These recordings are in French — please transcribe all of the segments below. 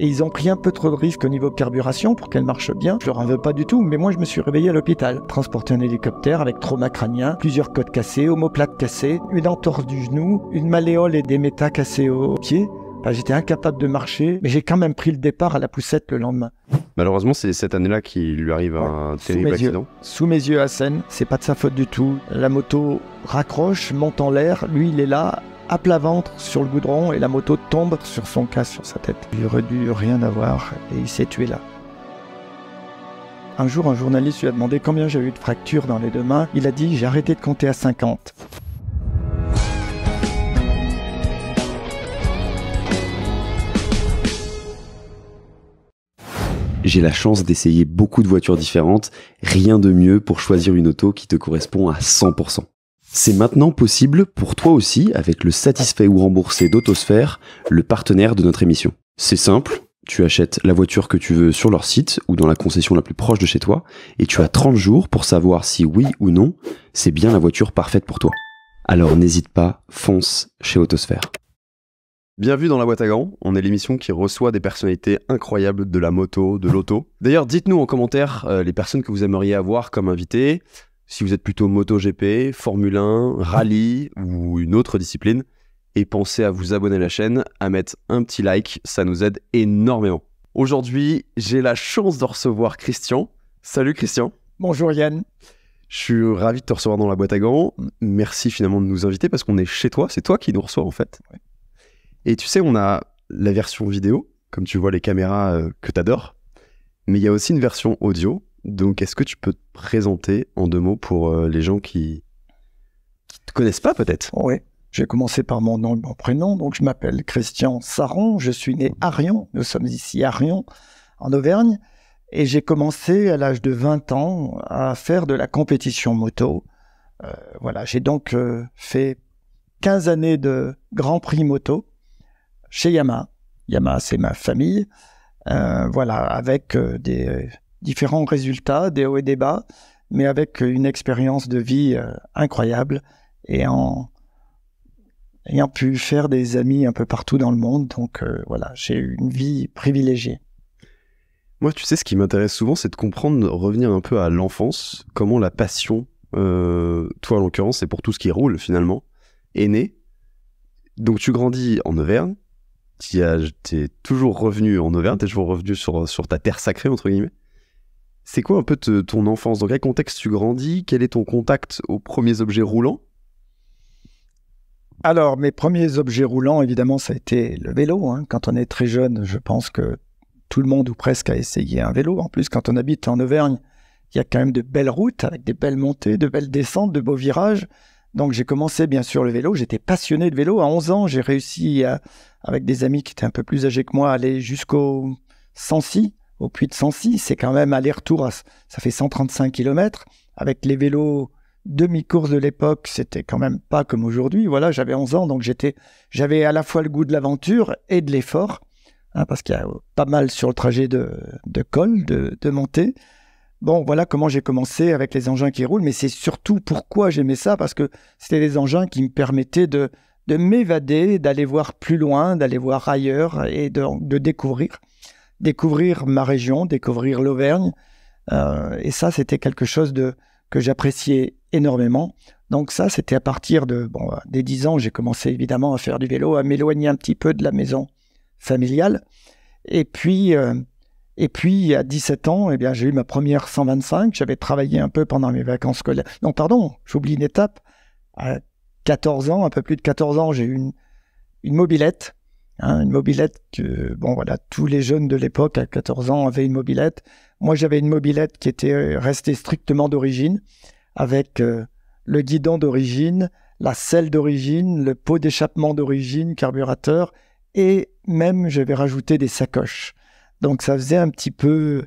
et ils ont pris un peu trop de risques au niveau carburation pour qu'elle marche bien. Je leur en veux pas du tout, mais moi je me suis réveillé à l'hôpital. Transporté en hélicoptère avec trauma crânien, plusieurs côtes cassées, homoplates cassées, une entorse du genou, une malléole et des métas cassés au pied. j'étais incapable de marcher, mais j'ai quand même pris le départ à la poussette le lendemain. Malheureusement, c'est cette année-là qu'il lui arrive un terrible sous accident. sous mes yeux, à scène, c'est pas de sa faute du tout. La moto raccroche, monte en l'air, lui il est là, à plat ventre sur le goudron et la moto tombe sur son casque, sur sa tête. Il aurait dû rien avoir et il s'est tué là. Un jour, un journaliste lui a demandé combien j'ai eu de fractures dans les deux mains. Il a dit J'ai arrêté de compter à 50. J'ai la chance d'essayer beaucoup de voitures différentes. Rien de mieux pour choisir une auto qui te correspond à 100%. C'est maintenant possible pour toi aussi avec le satisfait ou remboursé d'Autosphère, le partenaire de notre émission. C'est simple, tu achètes la voiture que tu veux sur leur site ou dans la concession la plus proche de chez toi et tu as 30 jours pour savoir si oui ou non c'est bien la voiture parfaite pour toi. Alors n'hésite pas, fonce chez Autosphère. Bienvenue dans la boîte à gants, on est l'émission qui reçoit des personnalités incroyables de la moto, de l'auto. D'ailleurs, dites-nous en commentaire euh, les personnes que vous aimeriez avoir comme invitées, si vous êtes plutôt MotoGP, Formule 1, rallye ou une autre discipline. Et pensez à vous abonner à la chaîne, à mettre un petit like, ça nous aide énormément. Aujourd'hui, j'ai la chance de recevoir Christian. Salut Christian. Bonjour Yann. Je suis ravi de te recevoir dans la boîte à gants. Mm. Merci finalement de nous inviter parce qu'on est chez toi, c'est toi qui nous reçoit en fait. Et tu sais, on a la version vidéo, comme tu vois les caméras euh, que tu adores, mais il y a aussi une version audio donc, est-ce que tu peux te présenter en deux mots pour euh, les gens qui ne te connaissent pas peut-être Oui, je vais commencer par mon nom et mon prénom. Donc, je m'appelle Christian Saron, je suis né à Rion, nous sommes ici à Rion, en Auvergne, et j'ai commencé à l'âge de 20 ans à faire de la compétition moto. Euh, voilà, j'ai donc euh, fait 15 années de Grand Prix moto chez Yamaha. Yamaha, c'est ma famille. voilà, avec des différents résultats, des hauts et des bas, mais avec une expérience de vie euh, incroyable et en ayant pu faire des amis un peu partout dans le monde. Donc euh, voilà, j'ai eu une vie privilégiée. Moi, tu sais, ce qui m'intéresse souvent, c'est de comprendre, revenir un peu à l'enfance, comment la passion, euh, toi en l'occurrence, c'est pour tout ce qui roule finalement, est née. Donc tu grandis en Auvergne, tu es toujours revenu en Auvergne, tu es toujours revenu sur, sur ta terre sacrée, entre guillemets. C'est quoi un peu ton enfance Dans quel contexte tu grandis Quel est ton contact aux premiers objets roulants Alors, mes premiers objets roulants, évidemment, ça a été le vélo. Hein. Quand on est très jeune, je pense que tout le monde ou presque a essayé un vélo. En plus, quand on habite en Auvergne, il y a quand même de belles routes avec des belles montées, de belles descentes, de beaux virages. Donc j'ai commencé bien sûr le vélo, j'étais passionné de vélo. À 11 ans, j'ai réussi à, avec des amis qui étaient un peu plus âgés que moi à aller jusqu'au Sancy, au puits de 106. C'est quand même aller-retour, ça fait 135 km. Avec les vélos demi-course de l'époque, c'était quand même pas comme aujourd'hui. Voilà, j'avais 11 ans, donc j'étais, j'avais à la fois le goût de l'aventure et de l'effort, hein, parce qu'il y a euh, pas mal sur le trajet de, de col, de, de montée. Bon, voilà comment j'ai commencé avec les engins qui roulent, mais c'est surtout pourquoi j'aimais ça, parce que c'était des engins qui me permettaient de, m'évader, d'aller voir plus loin, d'aller voir ailleurs et de, de découvrir découvrir ma région, découvrir l'Auvergne. Euh, et ça, c'était quelque chose de, que j'appréciais énormément. Donc ça, c'était à partir de, bon, des 10 ans, j'ai commencé évidemment à faire du vélo, à m'éloigner un petit peu de la maison familiale. Et puis, euh, et puis à 17 ans, eh bien, j'ai eu ma première 125. J'avais travaillé un peu pendant mes vacances scolaires. Non, pardon, j'oublie une étape. À 14 ans, un peu plus de 14 ans, j'ai eu une, une mobilette Hein, une mobilette que, bon voilà, tous les jeunes de l'époque à 14 ans avaient une mobilette. Moi, j'avais une mobilette qui était euh, restée strictement d'origine, avec euh, le guidon d'origine, la selle d'origine, le pot d'échappement d'origine, carburateur, et même j'avais rajouté des sacoches. Donc ça faisait un petit peu,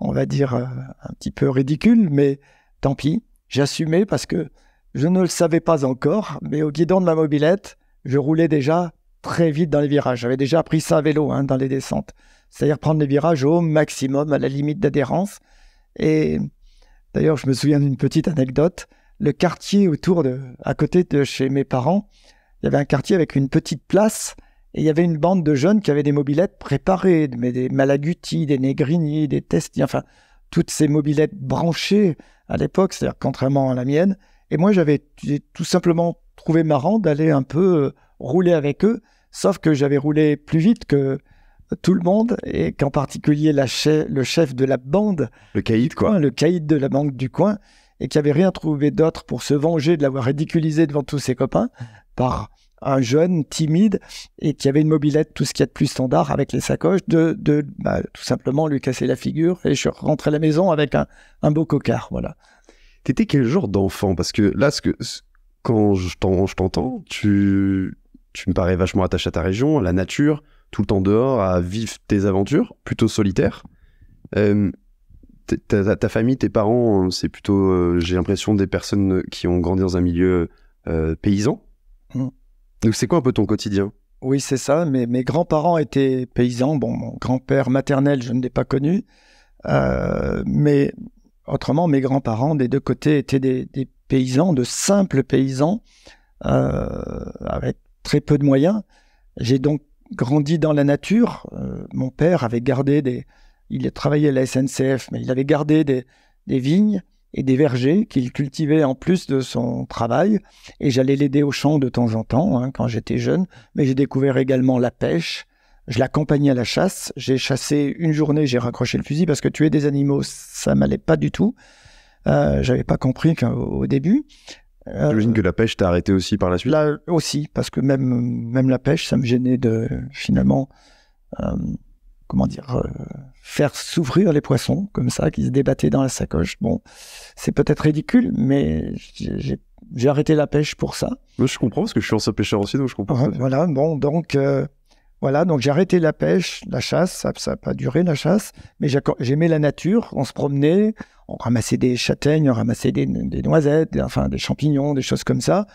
on va dire, euh, un petit peu ridicule, mais tant pis, j'assumais parce que je ne le savais pas encore, mais au guidon de ma mobilette, je roulais déjà très vite dans les virages. J'avais déjà appris ça à vélo hein, dans les descentes. C'est-à-dire prendre les virages au maximum, à la limite d'adhérence. Et d'ailleurs, je me souviens d'une petite anecdote. Le quartier autour de, à côté de chez mes parents, il y avait un quartier avec une petite place et il y avait une bande de jeunes qui avaient des mobilettes préparées, des Malaguti, des Negrini, des Testi, enfin, toutes ces mobilettes branchées à l'époque, c'est-à-dire contrairement à la mienne. Et moi, j'avais tout simplement trouvé marrant d'aller un peu euh, rouler avec eux, sauf que j'avais roulé plus vite que tout le monde, et qu'en particulier le chef de la bande. Le caïd, quoi. le caïd de la banque du coin, et qui avait rien trouvé d'autre pour se venger de l'avoir ridiculisé devant tous ses copains par un jeune timide et qui avait une mobilette, tout ce qu'il y a de plus standard avec les sacoches, de, de bah, tout simplement lui casser la figure. Et je suis rentré à la maison avec un, beau coquard. Voilà. T'étais quel genre d'enfant Parce que là, ce que, quand je t'entends, tu tu me parais vachement attaché à ta région, à la nature, tout le temps dehors, à vivre tes aventures, plutôt solitaire. Euh, ta, famille, tes parents, c'est plutôt, euh, j'ai l'impression, des personnes qui ont grandi dans un milieu euh, paysan. Mm. Donc c'est quoi un peu ton quotidien Oui, c'est ça. Mes, mes grands-parents étaient paysans. Bon, mon grand-père maternel, je ne l'ai pas connu. mais autrement, mes grands-parents, des deux côtés, étaient des, des paysans, de simples paysans, avec très peu de moyens. J'ai donc grandi dans la nature. Euh, mon père avait gardé des. Il travaillait à la SNCF, mais il avait gardé des, des vignes et des vergers qu'il cultivait en plus de son travail. Et j'allais l'aider au champ de temps en temps hein, quand j'étais jeune. Mais j'ai découvert également la pêche. Je l'accompagnais à la chasse. J'ai chassé une journée, j'ai raccroché le fusil parce que tuer des animaux, ça m'allait pas du tout. Je euh, J'avais pas compris qu'au début. Euh, J'imagine que la pêche t'a arrêté aussi par la suite. Là aussi, parce que même, même la pêche, ça me gênait de finalement, euh, comment dire, euh, faire s'ouvrir les poissons comme ça, qui se débattaient dans la sacoche. Bon, c'est peut-être ridicule, mais j'ai arrêté la pêche pour ça. je comprends, parce que je suis ancien pêcheur aussi, donc je comprends. voilà, bon, donc voilà, donc j'ai arrêté la pêche, la chasse, ça n'a pas duré la chasse, mais j'aimais la nature, on se promenait, on ramassait des châtaignes, on ramassait des, noisettes, enfin des champignons, des choses comme ça.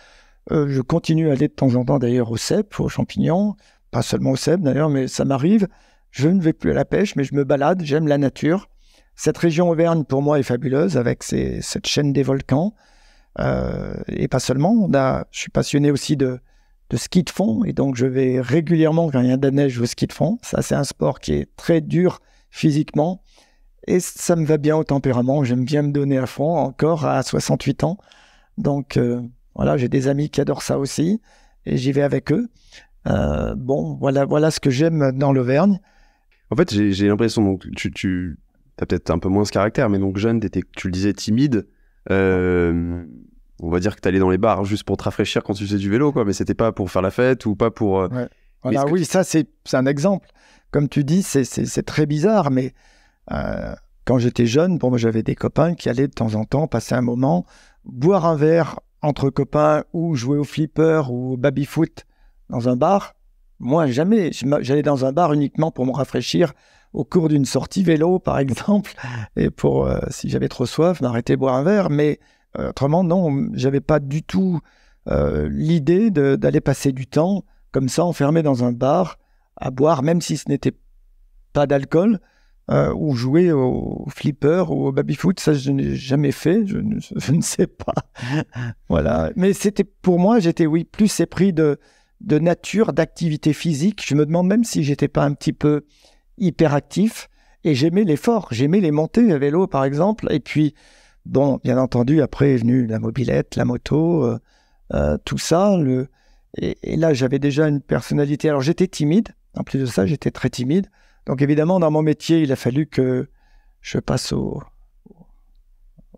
Euh, je continue à aller de temps en temps d'ailleurs au cep, aux champignons, pas seulement au cep d'ailleurs, mais ça m'arrive. Je ne vais plus à la pêche, mais je me balade, j'aime la nature. Cette région Auvergne pour moi est fabuleuse avec cette chaîne des volcans. Euh, et pas seulement, on a, je suis passionné aussi de, de ski de fond. Et donc, je vais régulièrement, quand il y a de la neige, au ski de fond. Ça, c'est un sport qui est très dur physiquement. Et ça me va bien au tempérament. J'aime bien me donner à fond, encore à 68 ans. Donc, euh, voilà, j'ai des amis qui adorent ça aussi. Et j'y vais avec eux. Euh, bon, voilà, voilà ce que j'aime dans l'Auvergne. En fait, j'ai l'impression, donc, tu, as peut-être un peu moins ce caractère, mais donc jeune, tu le disais, timide. Euh, on va dire que tu allais dans les bars juste pour te rafraîchir quand tu faisais du vélo, quoi. Mais c'était pas pour faire la fête ou pas pour. Euh, oui, ça c'est un exemple. Comme tu dis, c'est très bizarre, mais euh, quand j'étais jeune, j'avais des copains qui allaient de temps en temps passer un moment, boire un verre entre copains ou jouer au flipper ou au baby-foot dans un bar. Moi, jamais. J'allais dans un bar uniquement pour me rafraîchir au cours d'une sortie vélo, par exemple, et pour, euh, si j'avais trop soif, m'arrêter boire un verre. Mais euh, autrement, non, j'avais pas du tout euh, l'idée d'aller passer du temps comme ça, enfermé dans un bar, à boire, même si ce n'était pas d'alcool, euh, ou jouer au flipper ou au baby-foot. Ça, je n'ai jamais fait, je ne, sais pas. voilà. Mais c'était pour moi, j'étais, oui, plus épris de, de nature, d'activité physique. Je me demande même si j'étais pas un petit peu hyperactif. Et j'aimais l'effort, j'aimais les montées à vélo, par exemple. Et puis, Bon, bien entendu, après est venue la mobilette, la moto, euh, euh, tout ça. Et, là, j'avais déjà une personnalité. Alors, j'étais timide. En plus de ça, j'étais très timide. Donc, évidemment, dans mon métier, il a fallu que je passe au,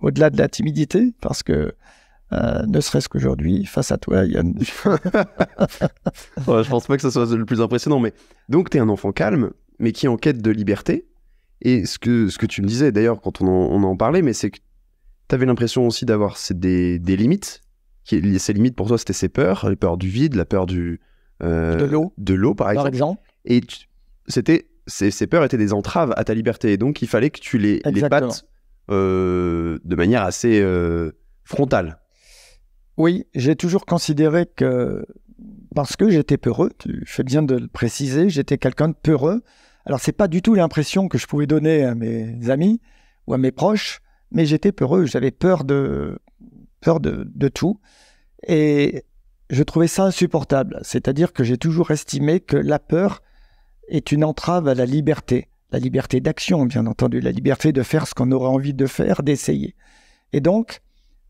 au-delà de la timidité, parce que euh, ne serait-ce qu'aujourd'hui, face à toi, Yann. ouais, je pense pas que ce soit le plus impressionnant, mais donc tu es un enfant calme, mais qui est en quête de liberté. Et ce que, ce que tu me disais d'ailleurs quand on en, on en parlait, mais c'est que tu avais l'impression aussi d'avoir des, limites. ces limites pour toi, c'était ces peurs, les peurs du vide, la peur du. Euh, de l'eau. par, exemple. Et c'était ces, peurs étaient des entraves à ta liberté. Et donc, il fallait que tu les, les euh, de manière assez euh, frontale. Oui, j'ai toujours considéré que, parce que j'étais peureux, tu fais bien de le préciser, j'étais quelqu'un de peureux. Alors, c'est pas du tout l'impression que je pouvais donner à mes amis ou à mes proches mais j'étais peureux, j'avais peur de peur de, tout et je trouvais ça insupportable. C'est-à-dire que j'ai toujours estimé que la peur est une entrave à la liberté, la liberté d'action bien entendu, la liberté de faire ce qu'on aurait envie de faire, d'essayer. Et donc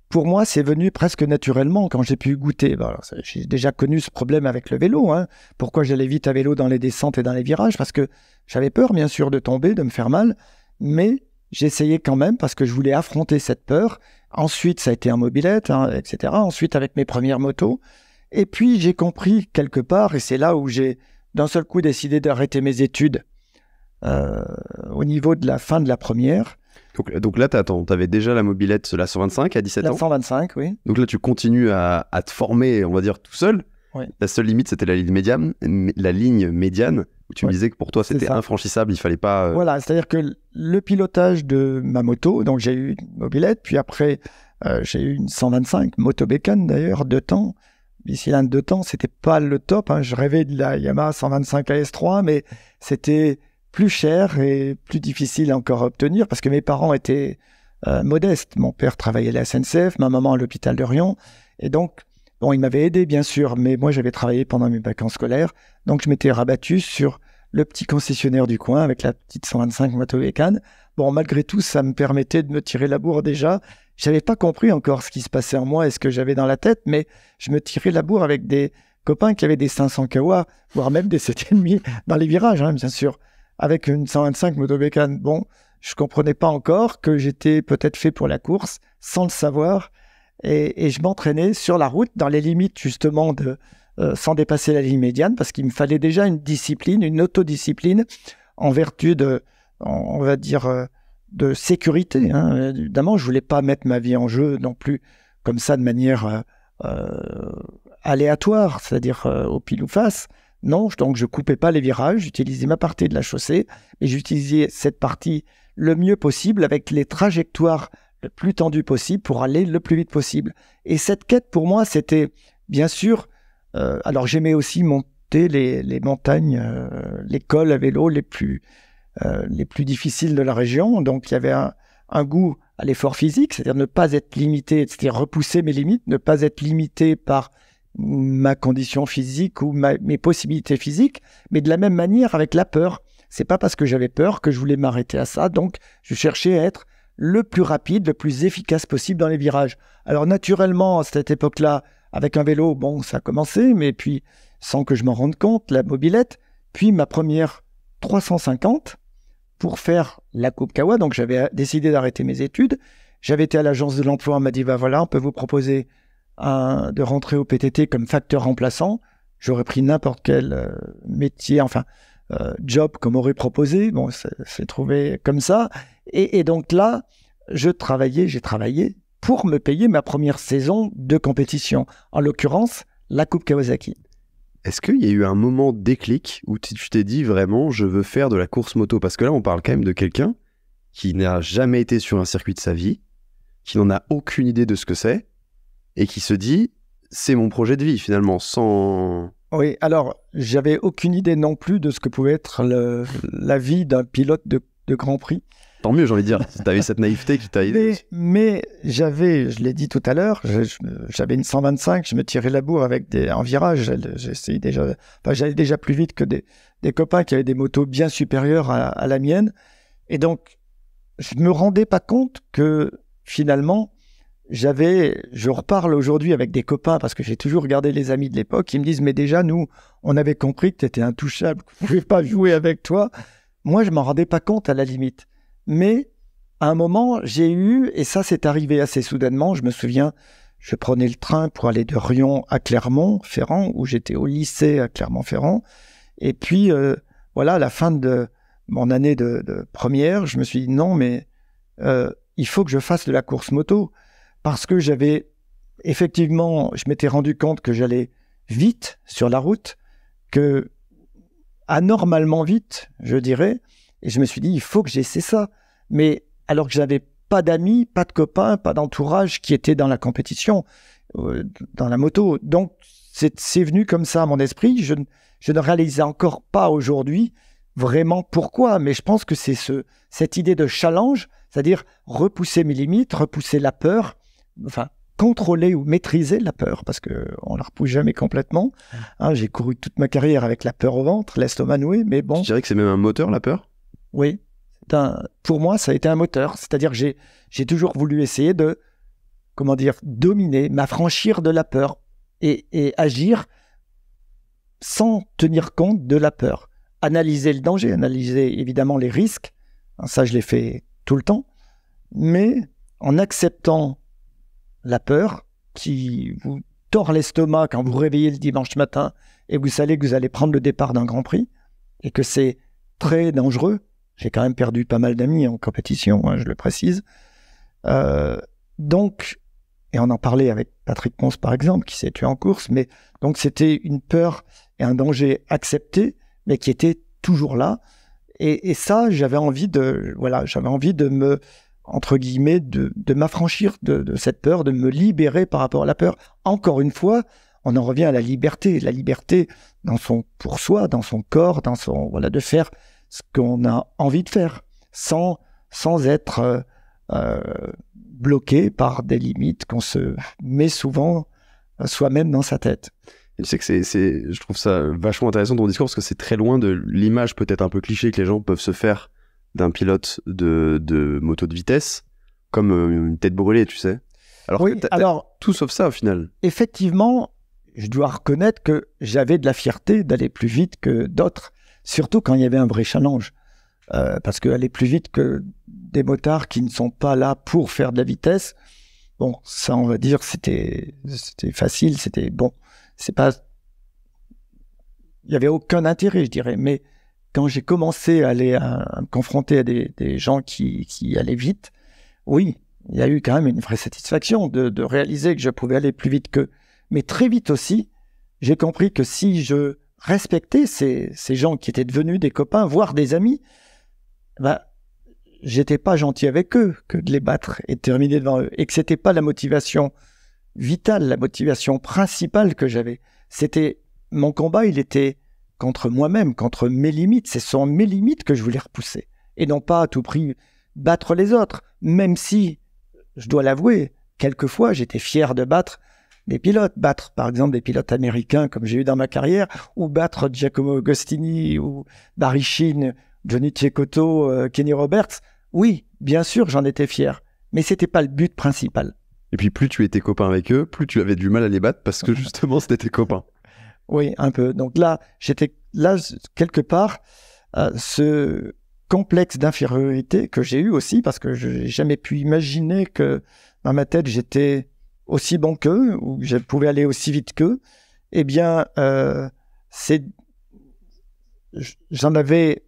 pour moi, c'est venu presque naturellement quand j'ai pu goûter. Bah, j'ai déjà connu ce problème avec le vélo. Hein. Pourquoi j'allais vite à vélo dans les descentes et dans les virages Parce que j'avais peur, bien sûr, de tomber, de me faire mal, mais J'essayais quand même parce que je voulais affronter cette peur. Ensuite, ça a été en mobilette, hein, etc. Ensuite, avec mes premières motos. Et puis, j'ai compris quelque part, et c'est là où j'ai d'un seul coup décidé d'arrêter mes études euh, au niveau de la fin de la première. Donc, là, tu avais déjà la mobilette, la 125 à 17 ans La 125, oui. Donc là, tu continues à te former, on va dire, tout seul. La seule limite, c'était la ligne médiane, la ligne médiane où tu me disais que pour toi, c'était infranchissable, il fallait pas. Euh, voilà, c'est-à-dire que le pilotage de ma moto, donc j'ai eu une mobilette, puis après, euh, j'ai eu une 125, moto Bacon d'ailleurs, de temps. Bicylindre de temps, c'était pas le top. Hein. Je rêvais de la Yamaha 125 AS3, mais c'était plus cher et plus difficile encore à obtenir parce que mes parents étaient euh, modestes. Mon père travaillait à la SNCF, ma maman à l'hôpital de Rion. Et donc, Bon, il m'avait aidé, bien sûr, mais moi, j'avais travaillé pendant mes vacances scolaires. Donc, je m'étais rabattu sur le petit concessionnaire du coin avec la petite 125 moto-bécane. Bon, malgré tout, ça me permettait de me tirer la bourre déjà. Je n'avais pas compris encore ce qui se passait en moi et ce que j'avais dans la tête, mais je me tirais la bourre avec des copains qui avaient des 500 kawa, voire même des 7,5 dans les virages, hein, bien sûr, avec une 125 moto-bécane. Bon, je comprenais pas encore que j'étais peut-être fait pour la course, sans le savoir. Et, je m'entraînais sur la route, dans les limites justement de euh, sans dépasser la ligne médiane, parce qu'il me fallait déjà une discipline, une autodiscipline, en vertu de, on va dire, euh, de sécurité. Hein. Évidemment, je voulais pas mettre ma vie en jeu non plus comme ça de manière euh, aléatoire, c'est-à-dire au pile ou face. Non, donc je coupais pas les virages, j'utilisais ma partie de la chaussée, mais j'utilisais cette partie le mieux possible avec les trajectoires le plus tendu possible pour aller le plus vite possible. Et cette quête, pour moi, c'était bien sûr. Euh, alors, j'aimais aussi monter les, montagnes, euh, les cols à vélo les plus, euh, les plus difficiles de la région. Donc, il y avait un, goût à l'effort physique, c'est-à-dire ne pas être limité, c'est-à-dire repousser mes limites, ne pas être limité par ma condition physique ou mes possibilités physiques, mais de la même manière avec la peur. C'est pas parce que j'avais peur que je voulais m'arrêter à ça, donc je cherchais à être le plus rapide, le plus efficace possible dans les virages. Alors naturellement, à cette époque-là, avec un vélo, bon, ça a commencé, mais puis sans que je m'en rende compte, la mobilette, puis ma première 350 pour faire la Coupe Kawa. Donc j'avais euh, décidé d'arrêter mes études. J'avais été à l'agence de l'emploi, on m'a dit, bah voilà, on peut vous proposer de rentrer au PTT comme facteur remplaçant. J'aurais pris n'importe quel euh, métier, enfin, euh, job qu'on m'aurait proposé. Bon, c'est trouvé comme ça. Et, donc là, je travaillais, j'ai travaillé pour me payer ma première saison de compétition, en l'occurrence la Coupe Kawasaki. Est-ce qu'il y a eu un moment déclic où tu t'es dit vraiment je veux faire de la course moto Parce que là, on parle quand même de quelqu'un qui n'a jamais été sur un circuit de sa vie, qui n'en a aucune idée de ce que c'est, et qui se dit c'est mon projet de vie finalement, sans. Oui, alors j'avais aucune idée non plus de ce que pouvait être la vie d'un pilote de Grand Prix tant mieux, j'ai envie de dire. Tu avais cette naïveté qui t'a aidé. Mais, mais j'avais, je l'ai dit tout à l'heure, j'avais une 125, je me tirais la bourre avec des, en virage. déjà, j'allais déjà plus vite que des, copains qui avaient des motos bien supérieures à, la mienne. Et donc, je me rendais pas compte que finalement, j'avais, je reparle aujourd'hui avec des copains parce que j'ai toujours regardé les amis de l'époque. qui me disent, mais déjà, nous, on avait compris que tu étais intouchable, qu'on ne pouvait pas jouer avec toi. Moi, je m'en rendais pas compte à la limite. Mais à un moment, j'ai eu, et ça c'est arrivé assez soudainement, je me souviens, je prenais le train pour aller de Rion à Clermont-Ferrand, où j'étais au lycée à Clermont-Ferrand. Et puis, euh, voilà, à la fin de mon année de, première, je me suis dit non, mais euh, il faut que je fasse de la course moto, parce que j'avais effectivement, je m'étais rendu compte que j'allais vite sur la route, que anormalement vite, je dirais, et je me suis dit, il faut que j'essaie ça. Mais alors que je n'avais pas d'amis, pas de copains, pas d'entourage qui étaient dans la compétition, euh, dans la moto. Donc, c'est venu comme ça à mon esprit. Je, je ne réalisais encore pas aujourd'hui vraiment pourquoi, mais je pense que c'est ce, cette idée de challenge, c'est-à-dire repousser mes limites, repousser la peur, enfin contrôler ou maîtriser la peur, parce qu'on ne la repousse jamais complètement. Hein, j'ai couru toute ma carrière avec la peur au ventre, l'estomac noué, mais bon. Je dirais que c'est même un moteur, la peur oui, pour moi, ça a été un moteur. C'est-à-dire que j'ai toujours voulu essayer de, comment dire, dominer, m'affranchir de la peur et, agir sans tenir compte de la peur. Analyser le danger, analyser évidemment les risques, hein, ça je l'ai fait tout le temps, mais en acceptant la peur qui vous tord l'estomac quand vous vous réveillez le dimanche matin et vous savez que vous allez prendre le départ d'un Grand Prix et que c'est très dangereux, j'ai quand même perdu pas mal d'amis en compétition, hein, je le précise. Euh, donc, et on en parlait avec Patrick Pons, par exemple, qui s'est tué en course, mais donc c'était une peur et un danger accepté, mais qui était toujours là. Et, ça, j'avais envie de, voilà, j'avais envie de me, entre guillemets, de, m'affranchir de, cette peur, de me libérer par rapport à la peur. Encore une fois, on en revient à la liberté, la liberté dans son pour soi, dans son corps, dans son voilà, de faire ce qu'on a envie de faire, sans, sans être euh, euh, bloqué par des limites qu'on se met souvent euh, soi-même dans sa tête. je trouve ça vachement intéressant ton discours parce que c'est très loin de l'image peut-être un peu cliché que les gens peuvent se faire d'un pilote de, moto de vitesse comme une tête brûlée, tu sais. Alors, tout sauf ça au final. Effectivement, je dois reconnaître que j'avais de la fierté d'aller plus vite que d'autres Surtout quand il y avait un vrai challenge. Euh, parce qu'aller plus vite que des motards qui ne sont pas là pour faire de la vitesse, bon, ça, on va dire, que c'était facile, c'était bon. C'est pas. Il n'y avait aucun intérêt, je dirais. Mais quand j'ai commencé à aller à, me confronter à des, gens qui, allaient vite, oui, il y a eu quand même une vraie satisfaction de, de réaliser que je pouvais aller plus vite qu'eux. Mais très vite aussi, j'ai compris que si je respecter ces, gens qui étaient devenus des copains, voire des amis, bah, j'étais pas gentil avec eux que de les battre et de terminer devant eux. Et que c'était pas la motivation vitale, la motivation principale que j'avais. C'était mon combat, il était contre moi-même, contre mes limites. C'est sont mes limites que je voulais repousser. Et non pas à tout prix battre les autres, même si, je dois l'avouer, quelquefois j'étais fier de battre des pilotes, battre par exemple des pilotes américains comme j'ai eu dans ma carrière, ou battre Giacomo Agostini ou Barry Sheen, Johnny Cecotto, euh, Kenny Roberts. Oui, bien sûr, j'en étais fier, mais c'était pas le but principal. Et puis plus tu étais copain avec eux, plus tu avais du mal à les battre parce que justement c'était tes copains. Oui, un peu. Donc là, j'étais là quelque part euh, ce complexe d'infériorité que j'ai eu aussi parce que je n'ai jamais pu imaginer que dans ma tête j'étais aussi bon qu'eux, ou je pouvais aller aussi vite qu'eux, eh bien, euh, c'est, j'en avais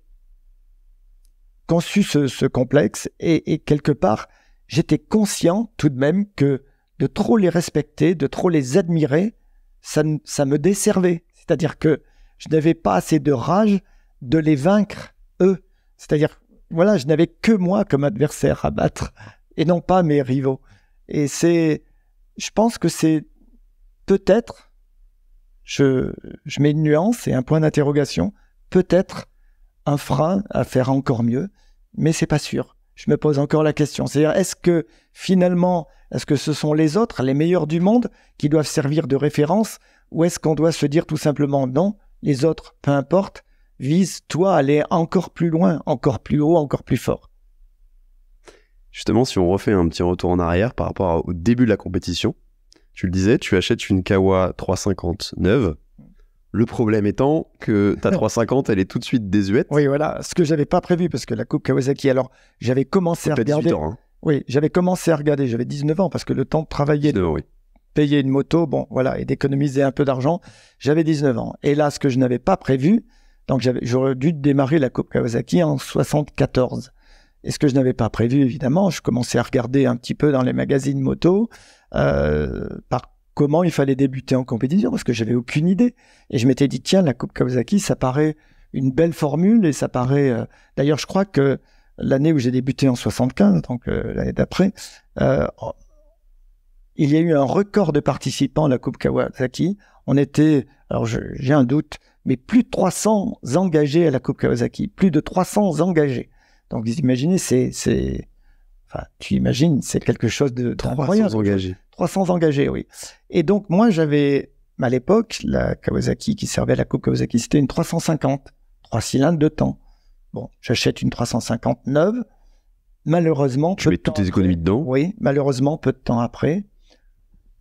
conçu ce, complexe et, et, quelque part, j'étais conscient tout de même que de trop les respecter, de trop les admirer, ça, ça me desservait. C'est-à-dire que je n'avais pas assez de rage de les vaincre, eux. C'est-à-dire, voilà, je n'avais que moi comme adversaire à battre et non pas mes rivaux. Et c'est, je pense que c'est peut-être, je, je, mets une nuance et un point d'interrogation, peut-être un frein à faire encore mieux, mais c'est pas sûr. Je me pose encore la question. C'est-à-dire, est-ce que finalement, est-ce que ce sont les autres, les meilleurs du monde, qui doivent servir de référence, ou est-ce qu'on doit se dire tout simplement non, les autres, peu importe, visent toi à aller encore plus loin, encore plus haut, encore plus fort Justement, si on refait un petit retour en arrière par rapport au début de la compétition, tu le disais, tu achètes une Kawa 350 neuve. Le problème étant que ta 350, elle est tout de suite désuète. Oui, voilà, ce que j'avais pas prévu parce que la Coupe Kawasaki, alors j'avais commencé à regarder. Ans, hein. Oui, j'avais commencé à regarder, j'avais 19 ans parce que le temps de travailler, de payer une moto, bon, voilà, et d'économiser un peu d'argent, j'avais 19 ans. Et là, ce que je n'avais pas prévu, donc j'aurais dû démarrer la Coupe Kawasaki en 74. Et ce que je n'avais pas prévu, évidemment, je commençais à regarder un petit peu dans les magazines moto euh, par comment il fallait débuter en compétition, parce que j'avais aucune idée. Et je m'étais dit, tiens, la Coupe Kawasaki, ça paraît une belle formule, et ça paraît... Euh, d'ailleurs, je crois que l'année où j'ai débuté en 75, donc euh, l'année d'après, il y a eu un record de participants à la Coupe Kawasaki. On était, alors j'ai un doute, mais plus de 300 engagés à la Coupe Kawasaki, plus de 300 engagés. Donc vous imaginez, c'est, c'est, enfin, tu imagines, c'est quelque chose de 300 engagés. 300 engagés, oui. Et donc moi j'avais, à l'époque, la Kawasaki qui servait à la coupe Kawasaki, c'était une 350, trois cylindres de temps. Bon, j'achète une 350 neuve. Malheureusement, tu mets toutes tes économies Oui, malheureusement, peu de temps après,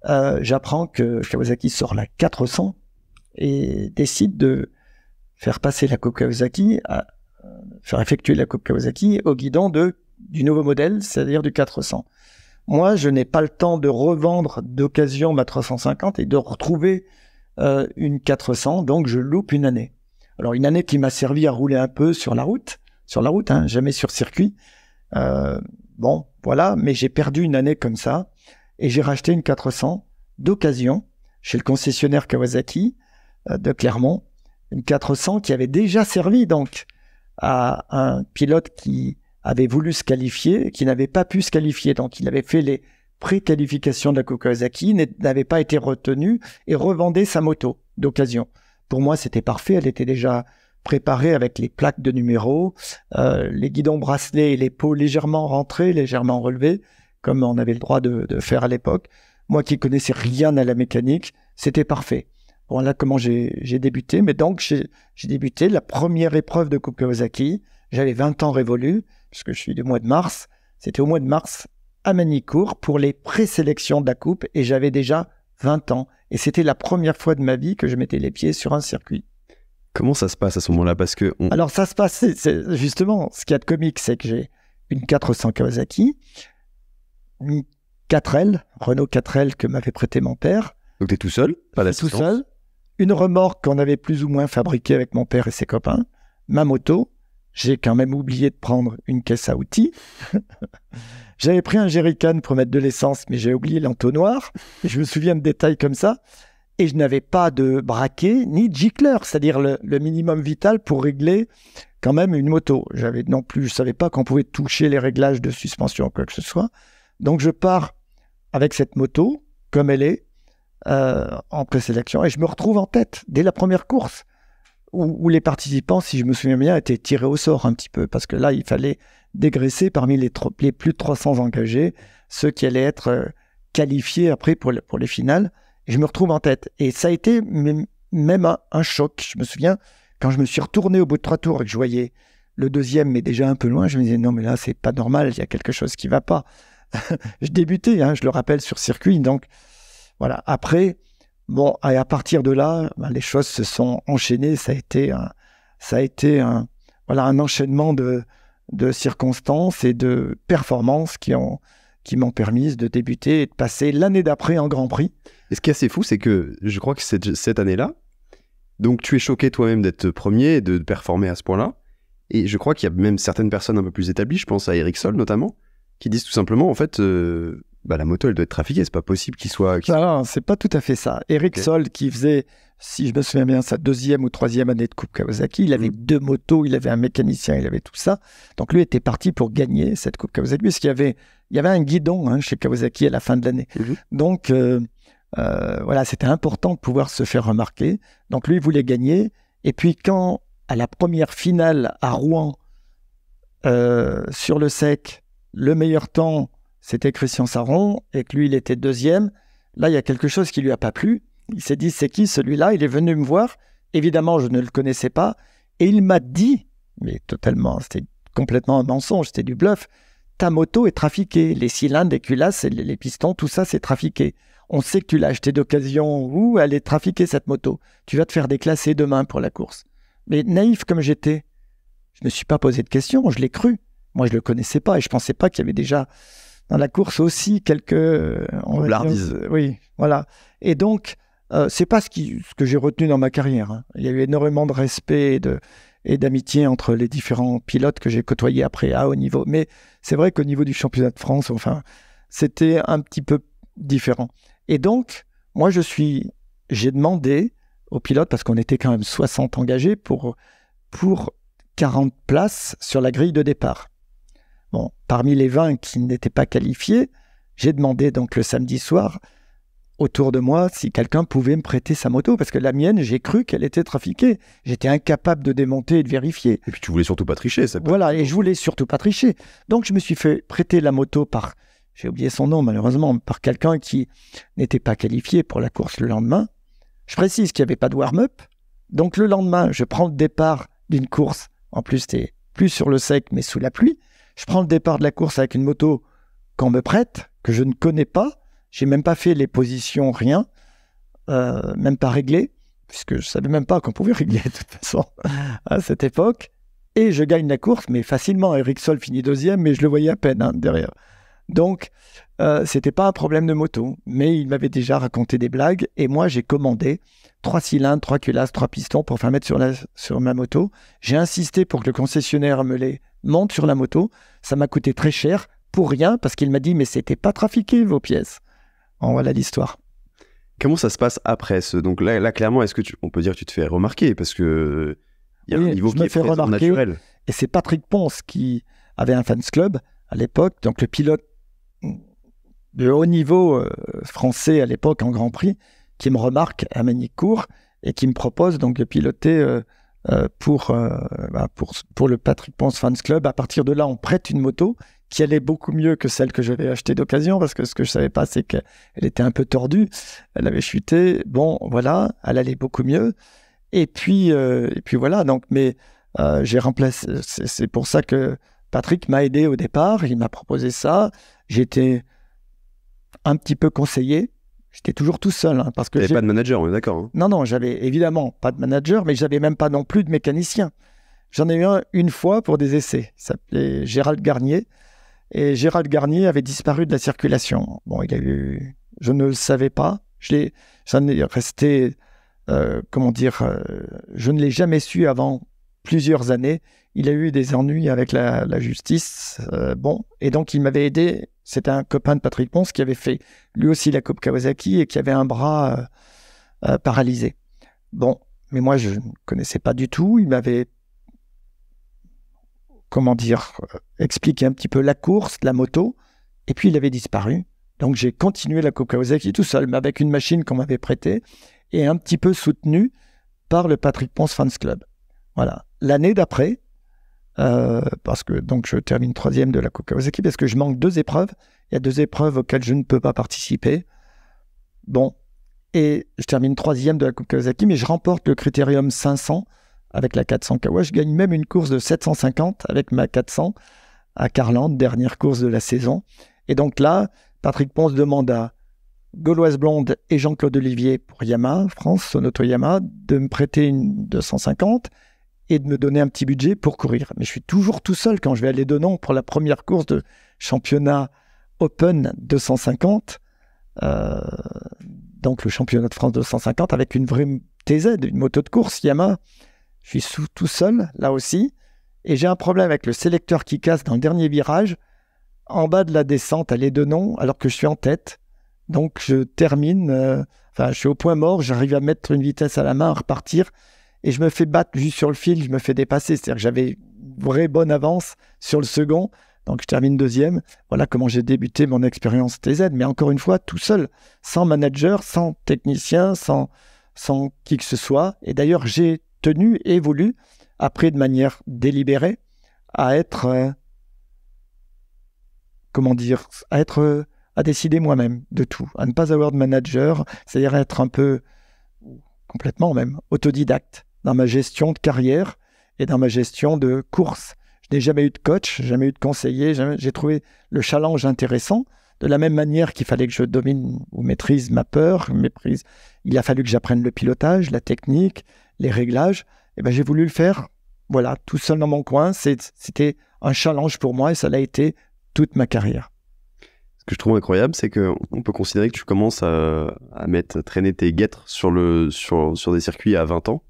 euh, j'apprends que Kawasaki sort la 400 et décide de faire passer la Kawasaki à, faire effectuer la Coupe Kawasaki au guidon de, du nouveau modèle, c'est-à-dire du 400. Moi, je n'ai pas le temps de revendre d'occasion ma 350 et de retrouver euh, une 400, donc je loupe une année. Alors une année qui m'a servi à rouler un peu sur la route, sur la route, hein, jamais sur circuit. Euh, bon, voilà, mais j'ai perdu une année comme ça et j'ai racheté une 400 d'occasion chez le concessionnaire Kawasaki euh, de Clermont, une 400 qui avait déjà servi donc à un pilote qui avait voulu se qualifier, qui n'avait pas pu se qualifier. Donc, il avait fait les pré-qualifications de la Kawasaki, n'avait pas été retenu et revendait sa moto d'occasion. Pour moi, c'était parfait. Elle était déjà préparée avec les plaques de numéro, euh, les guidons bracelets et les pots légèrement rentrés, légèrement relevés, comme on avait le droit de, de faire à l'époque. Moi qui connaissais rien à la mécanique, c'était parfait. Voilà comment j'ai débuté. Mais donc, j'ai débuté la première épreuve de Coupe Kawasaki. J'avais 20 ans révolus, puisque je suis du mois de mars. C'était au mois de mars à Manicourt pour les présélections de la Coupe et j'avais déjà 20 ans. Et c'était la première fois de ma vie que je mettais les pieds sur un circuit. Comment ça se passe à ce moment-là Parce que Alors, ça se passe, c'est justement, ce qu'il y a de comique, c'est que j'ai une 400 Kawasaki, une 4L, Renault 4L que m'avait prêté mon père. Donc, tu es tout seul Pas d'assistance une remorque qu'on avait plus ou moins fabriquée avec mon père et ses copains, ma moto, j'ai quand même oublié de prendre une caisse à outils. J'avais pris un jerrycan pour mettre de l'essence, mais j'ai oublié l'entonnoir. Je me souviens de détails comme ça. Et je n'avais pas de braquet ni de gicleur, c'est-à-dire le, minimum vital pour régler quand même une moto. J'avais non plus, je savais pas qu'on pouvait toucher les réglages de suspension ou quoi que ce soit. Donc je pars avec cette moto comme elle est, euh, en présélection et je me retrouve en tête dès la première course où, les participants, si je me souviens bien, étaient tirés au sort un petit peu parce que là, il fallait dégraisser parmi les, plus de 300 engagés ceux qui allaient être euh, qualifiés après pour, les finales. je me retrouve en tête. Et ça a été même un, choc. Je me souviens, quand je me suis retourné au bout de trois tours et que je voyais le deuxième, mais déjà un peu loin, je me disais non, mais là, c'est pas normal, il y a quelque chose qui va pas. je débutais, hein, je le rappelle, sur circuit, donc voilà. Après, bon, et à partir de là, ben, les choses se sont enchaînées. Ça a été un, ça a été un, voilà, un enchaînement de, de circonstances et de performances qui ont, qui m'ont permis de débuter et de passer l'année d'après en Grand Prix. Et ce qui est assez fou, c'est que je crois que cette, cette année-là, donc tu es choqué toi-même d'être premier et de performer à ce point-là. Et je crois qu'il y a même certaines personnes un peu plus établies, je pense à Eric Sol notamment, qui disent tout simplement, en fait, euh, bah, la moto, elle doit être trafiquée. C'est pas possible qu'il soit. Bah, non, c'est pas tout à fait ça. Eric Sol, Sold, qui faisait, si je me souviens bien, sa deuxième ou troisième année de Coupe Kawasaki, il avait mm. deux motos, il avait un mécanicien, il avait tout ça. Donc lui était parti pour gagner cette Coupe Kawasaki, puisqu'il y avait, il y avait un guidon hein, chez Kawasaki à la fin de l'année. Mm-hmm. Donc euh, euh, voilà, c'était important de pouvoir se faire remarquer. Donc lui, il voulait gagner. Et puis quand, à la première finale à Rouen, euh, sur le sec, le meilleur temps c'était Christian Saron, et que lui, il était deuxième. Là, il y a quelque chose qui lui a pas plu. Il s'est dit, c'est qui celui-là Il est venu me voir. Évidemment, je ne le connaissais pas. Et il m'a dit, mais totalement, c'était complètement un mensonge, c'était du bluff, ta moto est trafiquée. Les cylindres, les culasses, les pistons, tout ça, c'est trafiqué. On sait que tu l'as acheté d'occasion Où elle est trafiquée, cette moto. Tu vas te faire déclasser demain pour la course. Mais naïf comme j'étais, je ne me suis pas posé de questions, je l'ai cru. Moi, je ne le connaissais pas et je ne pensais pas qu'il y avait déjà dans la course aussi quelques on oui, voilà. Et donc euh, c'est pas ce, ce que j'ai retenu dans ma carrière. Hein. Il y a eu énormément de respect et de et d'amitié entre les différents pilotes que j'ai côtoyés après à haut niveau. Mais c'est vrai qu'au niveau du championnat de France, enfin, c'était un petit peu différent. Et donc, moi, je suis, j'ai demandé aux pilotes parce qu'on était quand même 60 engagés pour pour 40 places sur la grille de départ. Bon, parmi les 20 qui n'étaient pas qualifiés, j'ai demandé donc le samedi soir autour de moi si quelqu'un pouvait me prêter sa moto, parce que la mienne, j'ai cru qu'elle était trafiquée. J'étais incapable de démonter et de vérifier. Et puis tu voulais surtout pas tricher, ça. Voilà, et je voulais surtout pas tricher. Donc je me suis fait prêter la moto par, j'ai oublié son nom malheureusement, par quelqu'un qui n'était pas qualifié pour la course le lendemain. Je précise qu'il n'y avait pas de warm-up. Donc le lendemain, je prends le départ d'une course. En plus, t'es plus sur le sec, mais sous la pluie. Je prends le départ de la course avec une moto qu'on me prête, que je ne connais pas. J'ai même pas fait les positions, rien. Euh, même pas réglé, puisque je savais même pas qu'on pouvait régler de toute façon à cette époque. Et je gagne la course, mais facilement. Eric Sol finit deuxième, mais je le voyais à peine hein, derrière. Donc, euh, c'était pas un problème de moto, mais il m'avait déjà raconté des blagues et moi j'ai commandé trois cylindres, trois culasses, trois pistons pour faire mettre sur, sur ma moto. J'ai insisté pour que le concessionnaire me les monte sur la moto. Ça m'a coûté très cher pour rien parce qu'il m'a dit mais c'était pas trafiqué vos pièces. En voilà l'histoire. Comment ça se passe après ce donc là, clairement est-ce que tu, on peut dire tu te fais remarquer parce que il y a un niveau qui est remarquer, naturel. Et c'est Patrick Ponce qui avait un fans club à l'époque donc le pilote de haut niveau euh, français à l'époque en Grand Prix qui me remarque à Manicourt et qui me propose donc de piloter euh, euh, bah, pour, pour, le Patrick Pons Fans Club. À partir de là, on prête une moto qui allait beaucoup mieux que celle que j'avais achetée d'occasion, parce que ce que je savais pas, c'est qu'elle était un peu tordue, elle avait chuté. Bon, voilà, elle allait beaucoup mieux. Et puis, et puis voilà. Donc, mais j'ai remplacé. C'est pour ça que Patrick m'a aidé au départ. Il m'a proposé ça. J'étais un petit peu conseillé. J'étais toujours tout seul. Hein, parce que j'avais pas de manager, on est d'accord. Hein. Non, non, j'avais évidemment pas de manager, mais j'avais même pas non plus de mécanicien. J'en ai eu un une fois pour des essais. s'appelait Gérald Garnier. Et Gérald Garnier avait disparu de la circulation. Bon, il a eu. Je ne le savais pas. Je J'en ai resté. Euh, comment dire euh, Je ne l'ai jamais su avant plusieurs années. Il a eu des ennuis avec la, justice. Euh, bon, et donc il m'avait aidé c'était un copain de Patrick Ponce qui avait fait lui aussi la Coupe Kawasaki et qui avait un bras euh, euh, paralysé. Bon, mais moi je ne connaissais pas du tout. Il m'avait, comment dire, euh, expliqué un petit peu la course, la moto, et puis il avait disparu. Donc j'ai continué la Coupe Kawasaki tout seul, mais avec une machine qu'on m'avait prêtée et un petit peu soutenu par le Patrick Ponce Fans Club. Voilà. L'année d'après, euh, parce que donc je termine troisième de la Coupe Kawasaki, parce que je manque deux épreuves. Il y a deux épreuves auxquelles je ne peux pas participer. Bon, et je termine troisième de la Coupe Kawasaki, mais je remporte le Critérium 500 avec la 400 Kawasaki, Je gagne même une course de 750 avec ma 400 à Carlande, dernière course de la saison. Et donc là, Patrick Ponce demande à Gauloise Blonde et Jean-Claude Olivier pour Yamaha, France, Sonoto Yamaha, de me prêter une 250 et de me donner un petit budget pour courir. Mais je suis toujours tout seul quand je vais aller de Denon pour la première course de championnat Open 250. Euh, donc le championnat de France 250 avec une vraie TZ, une moto de course Yamaha. Je suis tout seul là aussi et j'ai un problème avec le sélecteur qui casse dans le dernier virage en bas de la descente à les de alors que je suis en tête. Donc je termine, euh, enfin je suis au point mort, j'arrive à mettre une vitesse à la main, à repartir et je me fais battre juste sur le fil, je me fais dépasser. C'est-à-dire que j'avais une vraie bonne avance sur le second, donc je termine deuxième. Voilà comment j'ai débuté mon expérience TZ, mais encore une fois, tout seul, sans manager, sans technicien, sans, sans qui que ce soit. Et d'ailleurs, j'ai tenu et voulu, après de manière délibérée, à être. Euh, comment dire À être. à décider moi-même de tout, à ne pas avoir de manager, c'est-à-dire être un peu complètement même autodidacte dans ma gestion de carrière et dans ma gestion de course. Je n'ai jamais eu de coach, jamais eu de conseiller, j'ai trouvé le challenge intéressant. De la même manière qu'il fallait que je domine ou maîtrise ma peur, méprise, il a fallu que j'apprenne le pilotage, la technique, les réglages. Et eh ben j'ai voulu le faire, voilà, tout seul dans mon coin. C'était un challenge pour moi et ça l'a été toute ma carrière. Ce que je trouve incroyable, c'est qu'on peut considérer que tu commences à, mettre traîner tes guêtres sur, le, sur, sur des circuits à 20 ans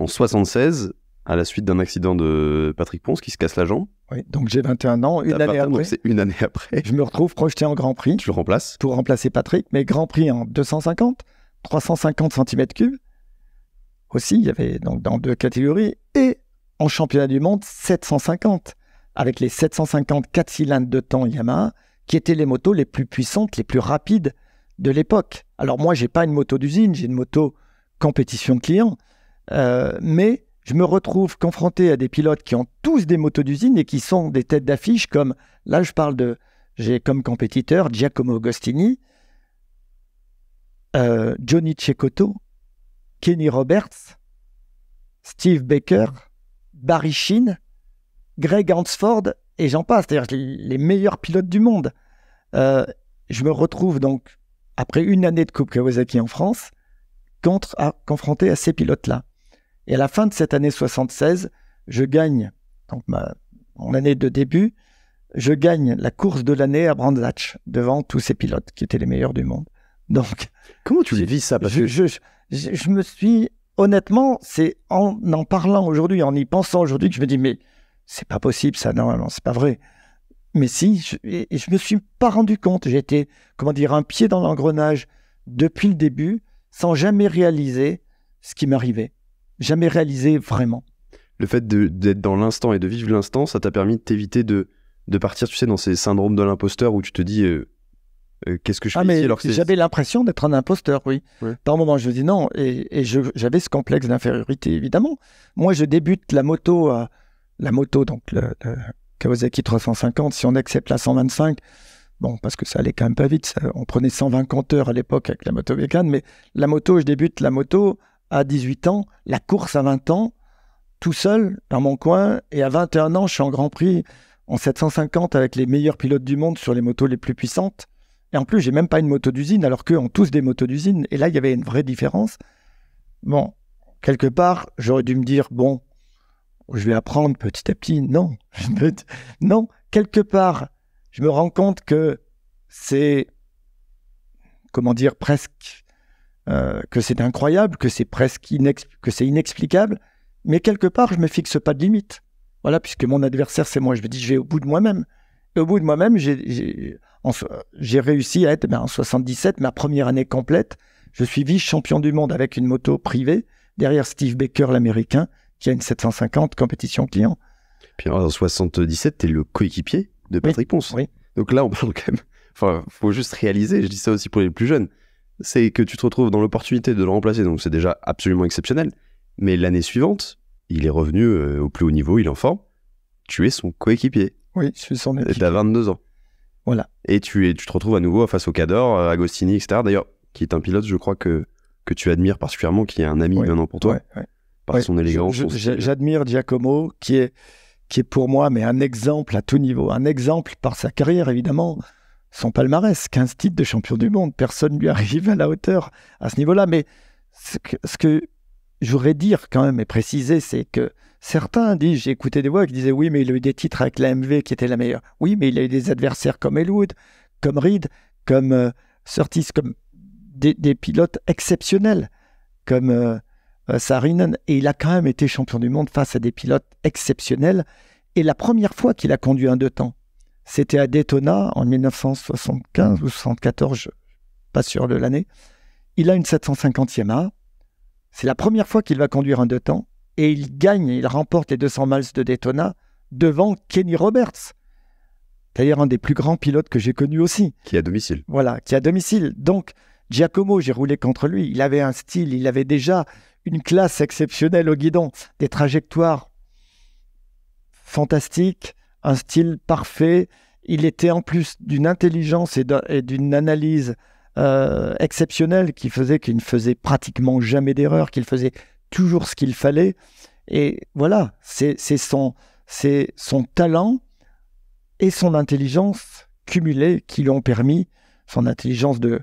en 76 à la suite d'un accident de Patrick Ponce qui se casse la jambe. Oui, donc j'ai 21 ans, une année après. c'est une année après. Je me retrouve projeté en Grand Prix. Je le remplace. Pour remplacer Patrick, mais Grand Prix en 250, 350 cm3. Aussi, il y avait donc dans deux catégories. Et en championnat du monde, 750. Avec les 750 4 cylindres de temps Yamaha, qui étaient les motos les plus puissantes, les plus rapides de l'époque. Alors moi, j'ai pas une moto d'usine, j'ai une moto compétition client. Euh, mais je me retrouve confronté à des pilotes qui ont tous des motos d'usine et qui sont des têtes d'affiche comme, là je parle de, j'ai comme compétiteur Giacomo Agostini, euh, Johnny Cecotto, Kenny Roberts, Steve Baker, Barry Sheen, Greg Hansford et j'en passe, c'est-à-dire les, meilleurs pilotes du monde. Euh, je me retrouve donc, après une année de Coupe Kawasaki en France, contre, à, confronté à ces pilotes-là. Et à la fin de cette année 76, je gagne, donc ma, mon année de début, je gagne la course de l'année à Brands Hatch devant tous ces pilotes qui étaient les meilleurs du monde. Donc, comment tu les vis ça je, me suis honnêtement, c'est en en parlant aujourd'hui, en y pensant aujourd'hui, que je me dis mais c'est pas possible ça, non, non, c'est pas vrai. Mais si, je, je me suis pas rendu compte. J'étais comment dire un pied dans l'engrenage depuis le début, sans jamais réaliser ce qui m'arrivait jamais réalisé vraiment. Le fait d'être dans l'instant et de vivre l'instant, ça t'a permis de t'éviter de, partir, tu sais, dans ces syndromes de l'imposteur où tu te dis euh, euh, qu'est-ce que je ah, fais ici alors que J'avais l'impression d'être un imposteur, oui. Par moment, je me dis non, et, j'avais ce complexe d'infériorité, évidemment. Moi, je débute la moto, euh, la moto, donc le, Kawasaki 350, si on accepte la 125, bon, parce que ça allait quand même pas vite, on prenait 120 compteurs à l'époque avec la moto végane, mais la moto, je débute la moto à 18 ans, la course à 20 ans, tout seul dans mon coin. Et à 21 ans, je suis en Grand Prix en 750 avec les meilleurs pilotes du monde sur les motos les plus puissantes. Et en plus, j'ai même pas une moto d'usine, alors qu'eux ont tous des motos d'usine. Et là, il y avait une vraie différence. Bon, quelque part, j'aurais dû me dire, bon, je vais apprendre petit à petit. Non, non, quelque part, je me rends compte que c'est, comment dire, presque euh, que c'est incroyable, que c'est presque que c'est inexplicable, mais quelque part, je me fixe pas de limite. Voilà, puisque mon adversaire, c'est moi. Je me dis, je vais au bout de moi-même. au bout de moi-même, j'ai réussi à être ben, en 77, ma première année complète. Je suis vice-champion du monde avec une moto privée, derrière Steve Baker, l'américain, qui a une 750 compétition client. Puis en 77, tu es le coéquipier de Patrick oui, Donc là, on parle quand même. Enfin, faut juste réaliser, je dis ça aussi pour les plus jeunes, c'est que tu te retrouves dans l'opportunité de le remplacer, donc c'est déjà absolument exceptionnel. Mais l'année suivante, il est revenu euh, au plus haut niveau, il est en forme. Tu es son coéquipier. Oui, je suis son équipier. as 22 ans. Voilà. Et tu, es, tu te retrouves à nouveau face au Cador, euh, Agostini, etc. D'ailleurs, qui est un pilote, je crois, que, que tu admires particulièrement, qui est un ami maintenant pour toi, par son élégance. J'admire Giacomo, qui est, qui est pour moi mais un exemple à tout niveau. Un exemple par sa carrière, évidemment, son palmarès, 15 titres de champion du monde. Personne ne lui arrive à la hauteur à ce niveau-là. Mais ce que, ce que j'aurais dire quand même et préciser, c'est que certains disent, j'ai écouté des voix qui disaient oui, mais il a eu des titres avec l'AMV qui était la meilleure. Oui, mais il a eu des adversaires comme Elwood, comme Reed, comme euh, Surtis, comme des, pilotes exceptionnels, comme euh, euh, Sarinen. Et il a quand même été champion du monde face à des pilotes exceptionnels. Et la première fois qu'il a conduit un deux temps, c'était à Daytona en 1975 ou 74, je pas sûr de l'année. Il a une 750e A. C'est la première fois qu'il va conduire un deux temps et il gagne, il remporte les 200 miles de Daytona devant Kenny Roberts. D'ailleurs, un des plus grands pilotes que j'ai connu aussi. Qui est à domicile. Voilà, qui est à domicile. Donc, Giacomo, j'ai roulé contre lui. Il avait un style, il avait déjà une classe exceptionnelle au guidon, des trajectoires fantastiques, un style parfait. Il était en plus d'une intelligence et d'une analyse euh, exceptionnelle qui faisait qu'il ne faisait pratiquement jamais d'erreur, qu'il faisait toujours ce qu'il fallait. Et voilà, c'est son, talent et son intelligence cumulée qui lui ont permis, son intelligence de,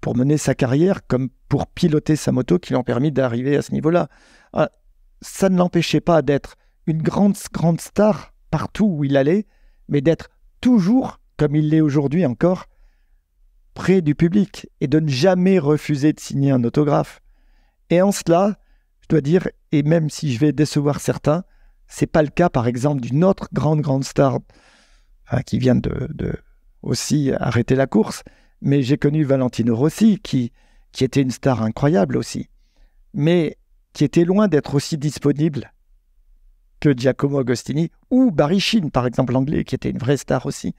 pour mener sa carrière comme pour piloter sa moto qui lui ont permis d'arriver à ce niveau-là. Ah, ça ne l'empêchait pas d'être une grande, grande star partout où il allait, mais d'être toujours, comme il l'est aujourd'hui encore, près du public et de ne jamais refuser de signer un autographe. Et en cela, je dois dire, et même si je vais décevoir certains, c'est pas le cas par exemple d'une autre grande grande star hein, qui vient de, aussi arrêter la course. Mais j'ai connu Valentino Rossi qui qui était une star incroyable aussi, mais qui était loin d'être aussi disponible que Giacomo Agostini ou Barry Sheen, par exemple, l'anglais, qui était une vraie star aussi.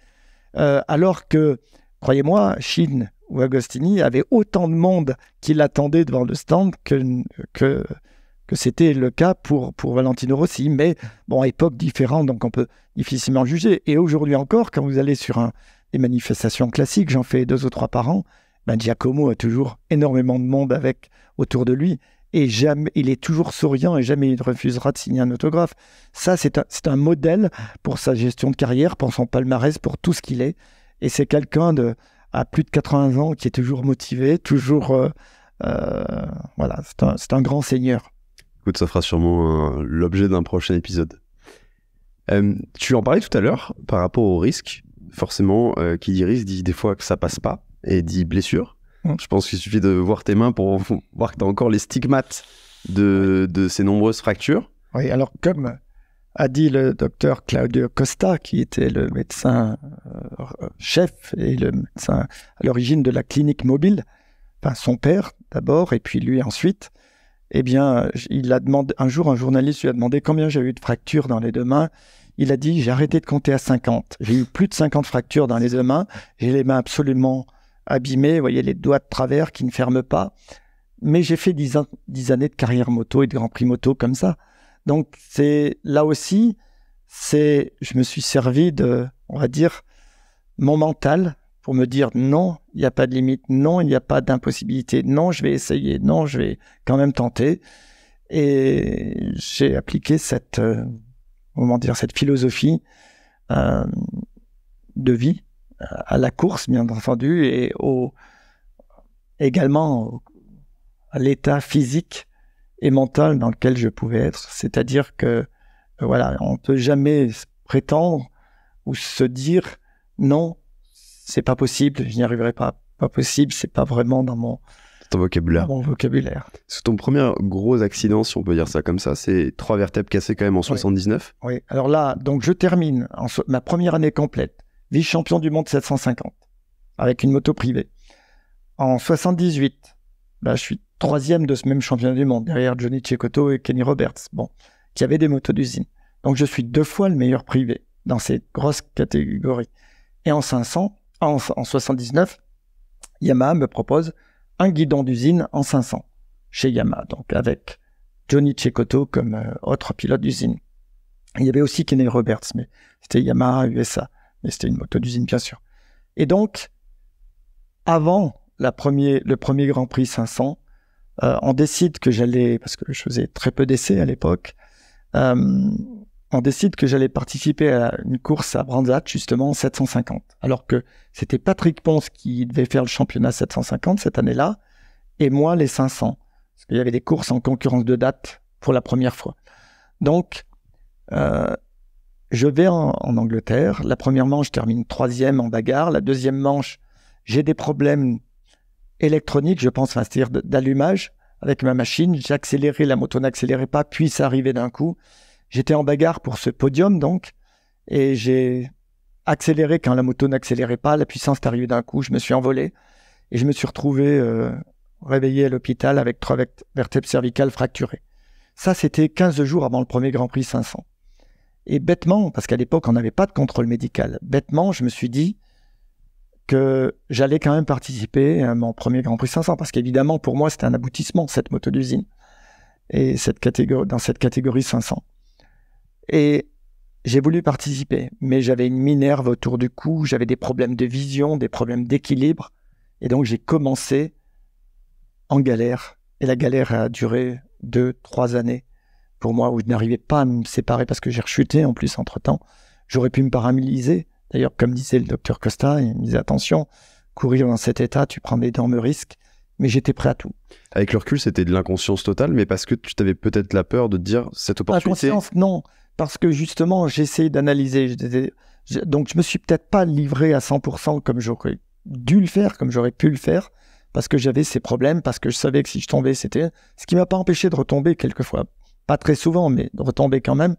Euh, alors que, croyez-moi, Sheen ou Agostini avaient autant de monde qui l'attendait devant le stand que, que, c'était le cas pour, Valentino Rossi. Mais bon, époque différente, donc on peut difficilement juger. Et aujourd'hui encore, quand vous allez sur un, des manifestations classiques, j'en fais deux ou trois par an, ben, Giacomo a toujours énormément de monde avec autour de lui et il est toujours souriant et jamais il ne refusera de signer un autographe. Ça, c'est un, modèle pour sa gestion de carrière, pour son palmarès, pour tout ce qu'il est. Et c'est quelqu'un de à plus de 80 ans qui est toujours motivé, toujours. Euh, euh, voilà, c'est un, grand seigneur. Écoute, ça fera sûrement l'objet d'un prochain épisode. Euh, tu en parlais tout à l'heure par rapport au risque. Forcément, qui dit risque dit des fois que ça passe pas et dit blessure. Mm. Je pense qu'il suffit de voir tes mains pour voir que tu as encore les stigmates de, ces nombreuses fractures. Oui, alors comme a dit le docteur Claudio Costa, qui était le médecin euh, chef et le médecin à l'origine de la clinique mobile, enfin son père d'abord et puis lui ensuite, eh bien, il a demandé, un jour, un journaliste lui a demandé combien j'ai eu de fractures dans les deux mains. Il a dit, j'ai arrêté de compter à 50. J'ai eu plus de 50 fractures dans les deux mains. J'ai les mains absolument abîmé, vous voyez les doigts de travers qui ne ferment pas. Mais j'ai fait dix années de carrière moto et de Grand Prix moto comme ça. Donc c'est là aussi, c'est je me suis servi de, on va dire, mon mental pour me dire non, il n'y a pas de limite, non, il n'y a pas d'impossibilité, non, je vais essayer, non, je vais quand même tenter. Et j'ai appliqué cette, euh, comment dire, cette philosophie euh, de vie à la course, bien entendu, et au, également à l'état physique et mental dans lequel je pouvais être. C'est-à-dire que, euh, voilà, on ne peut jamais prétendre ou se dire non, c'est pas possible, je n'y arriverai pas, pas possible, c'est pas vraiment dans mon, vocabulaire. Mon vocabulaire. C'est ton premier gros accident, si on peut dire ça comme ça. C'est trois vertèbres cassées quand même en 79. Oui. Alors là, donc je termine ma première année complète vice-champion du monde 750 avec une moto privée. En 78, bah, je suis troisième de ce même champion du monde derrière Johnny Cecotto et Kenny Roberts, bon, qui avaient des motos d'usine. Donc je suis deux fois le meilleur privé dans ces grosses catégories. Et en 500, en, 79, Yamaha me propose un guidon d'usine en 500 chez Yamaha, donc avec Johnny Cecotto comme euh, autre pilote d'usine. Il y avait aussi Kenny Roberts, mais c'était Yamaha USA c'était une moto d'usine, bien sûr. Et donc, avant la le premier Grand Prix 500, euh, on décide que j'allais, parce que je faisais très peu d'essais à l'époque, euh, on décide que j'allais participer à une course à Brandsat, justement, en 750. Alors que c'était Patrick Ponce qui devait faire le championnat 750 cette année-là, et moi les 500. Parce qu'il y avait des courses en concurrence de date pour la première fois. Donc, euh, je vais en, Angleterre. La première manche termine troisième en bagarre. La deuxième manche, j'ai des problèmes électroniques, je pense, c'est-à-dire d'allumage avec ma machine. J'accélérais, la moto n'accélérait pas, puis ça arrivait d'un coup. J'étais en bagarre pour ce podium, donc, et j'ai accéléré quand la moto n'accélérait pas. La puissance est arrivée d'un coup. Je me suis envolé et je me suis retrouvé euh, réveillé à l'hôpital avec trois vertèbres cervicales fracturées. Ça, c'était 15 jours avant le premier Grand Prix 500. Et bêtement, parce qu'à l'époque, on n'avait pas de contrôle médical, bêtement, je me suis dit que j'allais quand même participer à mon premier Grand Prix 500, parce qu'évidemment, pour moi, c'était un aboutissement, cette moto d'usine, et cette catégorie, dans cette catégorie 500. Et j'ai voulu participer, mais j'avais une minerve autour du cou, j'avais des problèmes de vision, des problèmes d'équilibre, et donc j'ai commencé en galère, et la galère a duré deux, trois années pour moi où je n'arrivais pas à me séparer parce que j'ai rechuté en plus entre-temps. J'aurais pu me paramiliser, D'ailleurs, comme disait le docteur Costa, il me disait attention, courir dans cet état, tu prends des d'énormes risques, mais j'étais prêt à tout. Avec le recul, c'était de l'inconscience totale, mais parce que tu t'avais peut-être la peur de dire cette opportunité. Inconscience, non, parce que justement, j'essayais d'analyser. Donc, je me suis peut-être pas livré à 100% comme j'aurais dû le faire, comme j'aurais pu le faire, parce que j'avais ces problèmes, parce que je savais que si je tombais, c'était. Ce qui m'a pas empêché de retomber quelquefois pas très souvent, mais retombé quand même.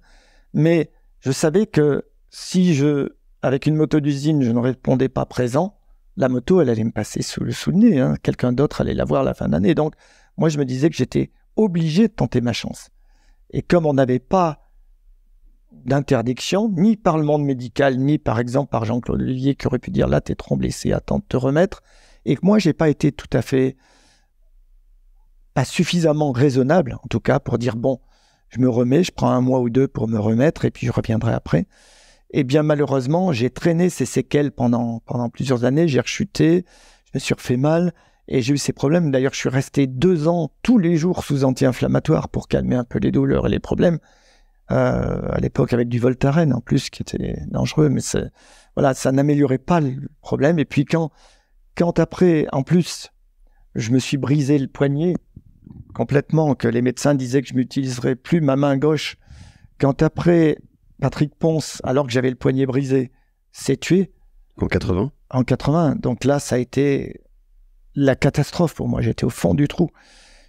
Mais je savais que si je, avec une moto d'usine, je ne répondais pas présent, la moto, elle allait me passer sous le, nez. Hein. Quelqu'un d'autre allait la voir la fin d'année. Donc, moi, je me disais que j'étais obligé de tenter ma chance. Et comme on n'avait pas d'interdiction, ni par le monde médical, ni par exemple par Jean-Claude Olivier qui aurait pu dire là, t'es trop blessé, attends de te remettre, et que moi, j'ai pas été tout à fait, pas suffisamment raisonnable, en tout cas, pour dire bon, je me remets, je prends un mois ou deux pour me remettre et puis je reviendrai après. Et eh bien malheureusement, j'ai traîné ces séquelles pendant, pendant plusieurs années, j'ai rechuté, je me suis refait mal et j'ai eu ces problèmes. D'ailleurs, je suis resté deux ans tous les jours sous anti-inflammatoire pour calmer un peu les douleurs et les problèmes. Euh, à l'époque avec du Voltaren en plus qui était dangereux, mais voilà, ça n'améliorait pas le problème. Et puis quand, quand après, en plus, je me suis brisé le poignet, complètement, que les médecins disaient que je m'utiliserais plus ma main gauche. Quand après Patrick Ponce, alors que j'avais le poignet brisé, s'est tué. En 80 En 80. Donc là, ça a été la catastrophe pour moi. J'étais au fond du trou.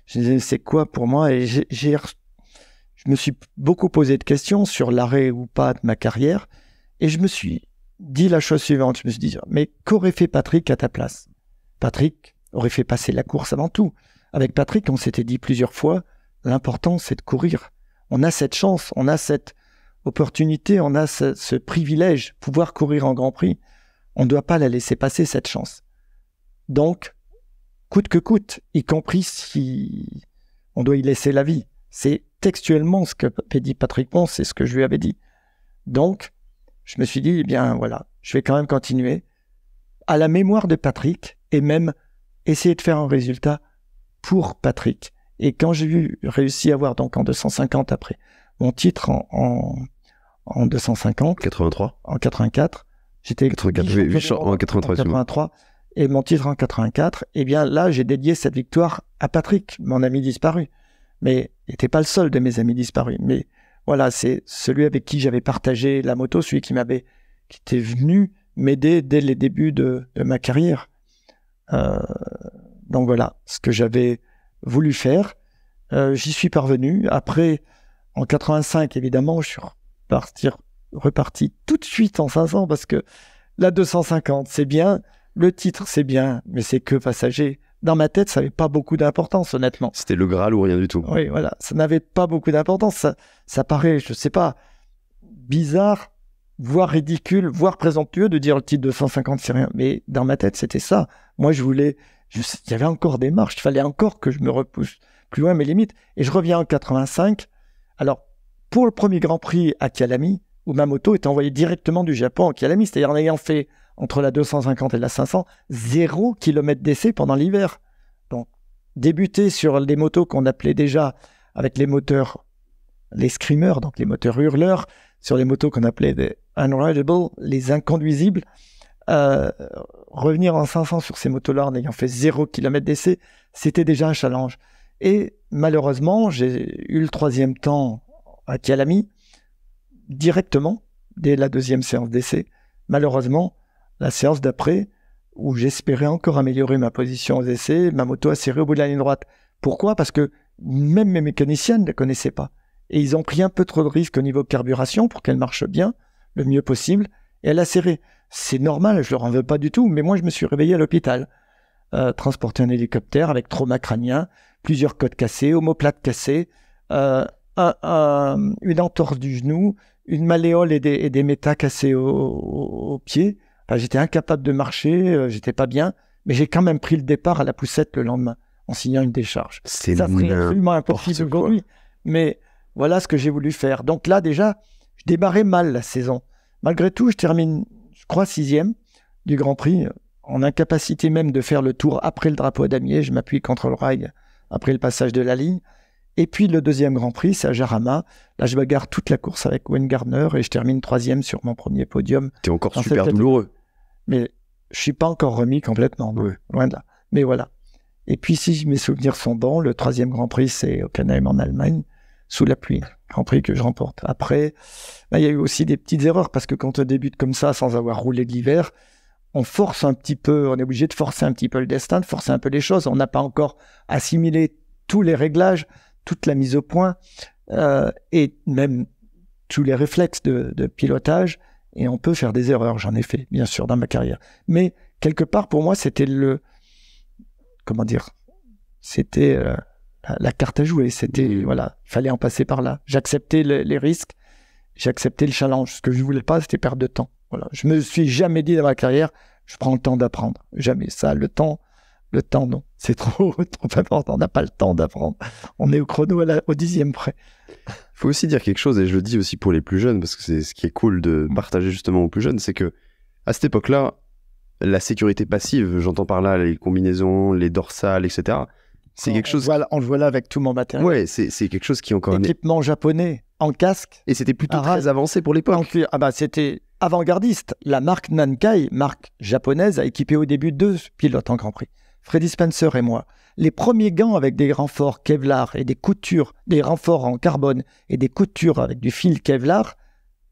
Je disais, c'est quoi pour moi Et j'ai, je me suis beaucoup posé de questions sur l'arrêt ou pas de ma carrière. Et je me suis dit la chose suivante. Je me suis dit, mais qu'aurait fait Patrick à ta place Patrick aurait fait passer la course avant tout. Avec Patrick, on s'était dit plusieurs fois, l'important c'est de courir. On a cette chance, on a cette opportunité, on a ce, privilège, pouvoir courir en Grand Prix. On ne doit pas la laisser passer cette chance. Donc, coûte que coûte, y compris si on doit y laisser la vie. C'est textuellement ce que dit Patrick Pons, c'est ce que je lui avais dit. Donc, je me suis dit, eh bien voilà, je vais quand même continuer à la mémoire de Patrick et même essayer de faire un résultat pour Patrick. Et quand j'ai réussi à avoir donc en 250 après mon titre en, en, en 250, 83, en 84, j'étais en 83, 83 et mon titre en 84. Et eh bien là, j'ai dédié cette victoire à Patrick, mon ami disparu. Mais il n'était pas le seul de mes amis disparus. Mais voilà, c'est celui avec qui j'avais partagé la moto, celui qui m'avait, qui était venu m'aider dès les débuts de, de ma carrière. Euh, donc voilà ce que j'avais voulu faire. Euh, j'y suis parvenu. Après, en 85, évidemment, je suis reparti, tout de suite en 500 parce que la 250, c'est bien. Le titre, c'est bien, mais c'est que passager. Dans ma tête, ça n'avait pas beaucoup d'importance, honnêtement. C'était le Graal ou rien du tout. Oui, voilà. Ça n'avait pas beaucoup d'importance. Ça, ça paraît, je ne sais pas, bizarre, voire ridicule, voire présomptueux de dire le titre 250, c'est rien. Mais dans ma tête, c'était ça. Moi, je voulais il y avait encore des marches, il fallait encore que je me repousse plus loin mes limites. Et je reviens en 85. Alors, pour le premier Grand Prix à Kialami, où ma moto est envoyée directement du Japon à Kialami, c'est-à-dire en ayant fait entre la 250 et la 500, zéro km d'essai pendant l'hiver. Donc, débuter sur les motos qu'on appelait déjà avec les moteurs, les screamers, donc les moteurs hurleurs, sur les motos qu'on appelait des unrideable, les inconduisibles, euh, revenir en 500 sur ces motos-là en ayant fait 0 km d'essai, c'était déjà un challenge. Et malheureusement, j'ai eu le troisième temps à Kialami directement dès la deuxième séance d'essai. Malheureusement, la séance d'après, où j'espérais encore améliorer ma position aux essais, ma moto a serré au bout de la ligne droite. Pourquoi Parce que même mes mécaniciens ne la connaissaient pas. Et ils ont pris un peu trop de risques au niveau carburation pour qu'elle marche bien, le mieux possible, et elle a serré. C'est normal, je leur en veux pas du tout, mais moi je me suis réveillé à l'hôpital. Euh, transporté en hélicoptère avec trauma crânien, plusieurs côtes cassées, homoplates cassées, euh, une entorse du genou, une malléole et des, méta métas cassés au, pied. j'étais incapable de marcher, euh, j'étais pas bien, mais j'ai quand même pris le départ à la poussette le lendemain en signant une décharge. C'est Ça serait absolument impossible mais voilà ce que j'ai voulu faire. Donc là déjà, je débarrais mal la saison. Malgré tout, je termine crois, sixième du Grand Prix, en incapacité même de faire le tour après le drapeau à damier. Je m'appuie contre le rail après le passage de la ligne. Et puis le deuxième Grand Prix, c'est à Jarama. Là, je bagarre toute la course avec Wayne Gardner et je termine troisième sur mon premier podium. T'es encore super douloureux. Mais je suis pas encore remis complètement, loin de là. Mais voilà. Et puis, si mes souvenirs sont bons, le troisième Grand Prix, c'est au Hockenheim en Allemagne sous la pluie. en Prix que je remporte. Après, ben, il y a eu aussi des petites erreurs parce que quand on débute comme ça sans avoir roulé de l'hiver, on force un petit peu, on est obligé de forcer un petit peu le destin, de forcer un peu les choses. On n'a pas encore assimilé tous les réglages, toute la mise au point euh, et même tous les réflexes de, pilotage. Et on peut faire des erreurs, j'en ai fait, bien sûr, dans ma carrière. Mais quelque part, pour moi, c'était le. Comment dire C'était. Euh, la carte à jouer. C'était voilà, il fallait en passer par là. J'acceptais les risques, j'acceptais le challenge. Ce que je ne voulais pas, c'était perdre de temps. Voilà, je me suis jamais dit dans ma carrière, je prends le temps d'apprendre. Jamais ça. Le temps, le temps, non, c'est trop, trop important. On n'a pas le temps d'apprendre. On est au chrono au dixième près. Il faut aussi dire quelque chose, et je le dis aussi pour les plus jeunes, parce que c'est ce qui est cool de partager justement aux plus jeunes, c'est que à cette époque-là, la sécurité passive, j'entends par là les combinaisons, les dorsales, etc c'est quelque chose. on le voit là avec tout mon matériel. Ouais, c'est quelque chose qui encore. Équipement japonais en casque. Et c'était plutôt ah, très avancé pour l'époque. Ah bah c'était avant-gardiste. La marque Nankai, marque japonaise, a équipé au début deux pilotes en Grand Prix. Freddy Spencer et moi. Les premiers gants avec des renforts Kevlar et des coutures, des renforts en carbone et des coutures avec du fil Kevlar,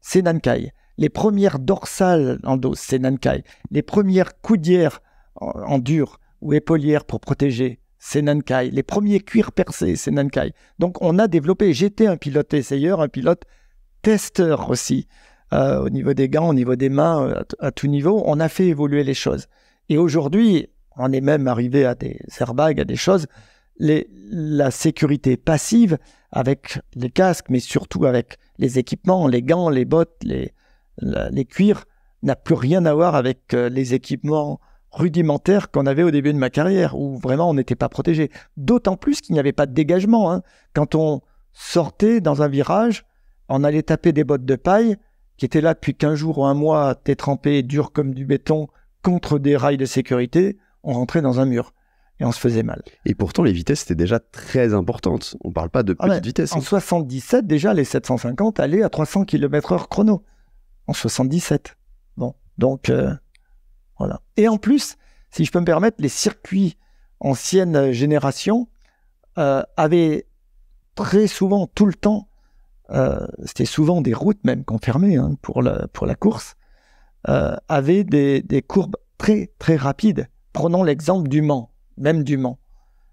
c'est Nankai. Les premières dorsales en dos, c'est Nankai. Les premières coudières en, en dur ou épaulières pour protéger, c'est Nankai. Les premiers cuirs percés, c'est Nankai. Donc on a développé, j'étais un pilote essayeur, un pilote testeur aussi, euh, au niveau des gants, au niveau des mains, euh, à, tout niveau, on a fait évoluer les choses. Et aujourd'hui, on est même arrivé à des airbags, à des choses. la sécurité passive avec les casques, mais surtout avec les équipements, les gants, les bottes, les cuirs, n'a plus rien à voir avec euh, les équipements rudimentaire qu'on avait au début de ma carrière, où vraiment on n'était pas protégé. D'autant plus qu'il n'y avait pas de dégagement. Hein. Quand on sortait dans un virage, on allait taper des bottes de paille, qui étaient là depuis qu'un jour ou un mois, trempé dur comme du béton, contre des rails de sécurité, on rentrait dans un mur. Et on se faisait mal. Et pourtant, les vitesses étaient déjà très importantes. On ne parle pas de ah petites ben, vitesses. En 77, hein. déjà, les 750 allaient à 300 km/h chrono. En 77. Bon, donc... Euh, et en plus, si je peux me permettre, les circuits ancienne génération euh, avaient très souvent, tout le temps, euh, c'était souvent des routes même qu'on fermait hein, pour, la, course, euh, avaient des, des, courbes très très rapides. Prenons l'exemple du Mans, même du Mans,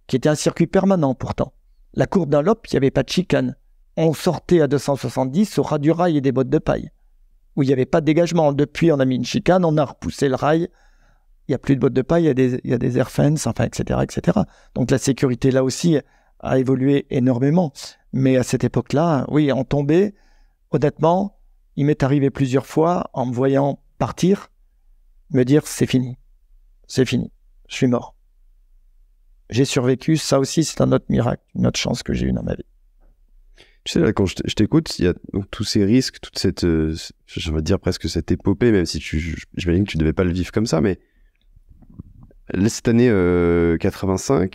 qui était un circuit permanent pourtant. La courbe d'un lope, il n'y avait pas de chicane. On sortait à 270 au ras du rail et des bottes de paille où il n'y avait pas de dégagement. Depuis, on a mis une chicane, on a repoussé le rail. Il n'y a plus de bottes de paille, il y a des, enfin, etc., etc. Donc la sécurité, là aussi, a évolué énormément. Mais à cette époque-là, oui, en tombée, honnêtement, il m'est arrivé plusieurs fois, en me voyant partir, me dire c'est fini, c'est fini, je suis mort. J'ai survécu, ça aussi c'est un autre miracle, une autre chance que j'ai eue dans ma vie. Tu sais, là, quand je t'écoute, il y a donc, tous ces risques, toute cette, euh, je dire presque cette épopée, même si tu, j'imagine que tu devais pas le vivre comme ça, mais cette année 85, euh,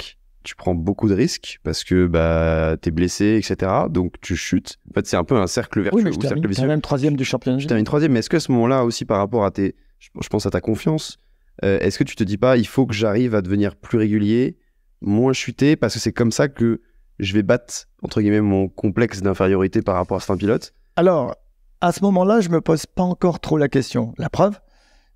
tu prends beaucoup de risques parce que bah, t'es blessé, etc. Donc tu chutes. En fait, c'est un peu un cercle vertueux. Oui, mais je termine, cercle même troisième du championnat. Tu termines troisième, mais est-ce que à ce moment-là aussi, par rapport à tes, je pense à ta confiance, euh, est-ce que tu te dis pas, il faut que j'arrive à devenir plus régulier, moins chuté, parce que c'est comme ça que je vais battre, entre guillemets, mon complexe d'infériorité par rapport à certains pilote Alors, à ce moment-là, je me pose pas encore trop la question. La preuve,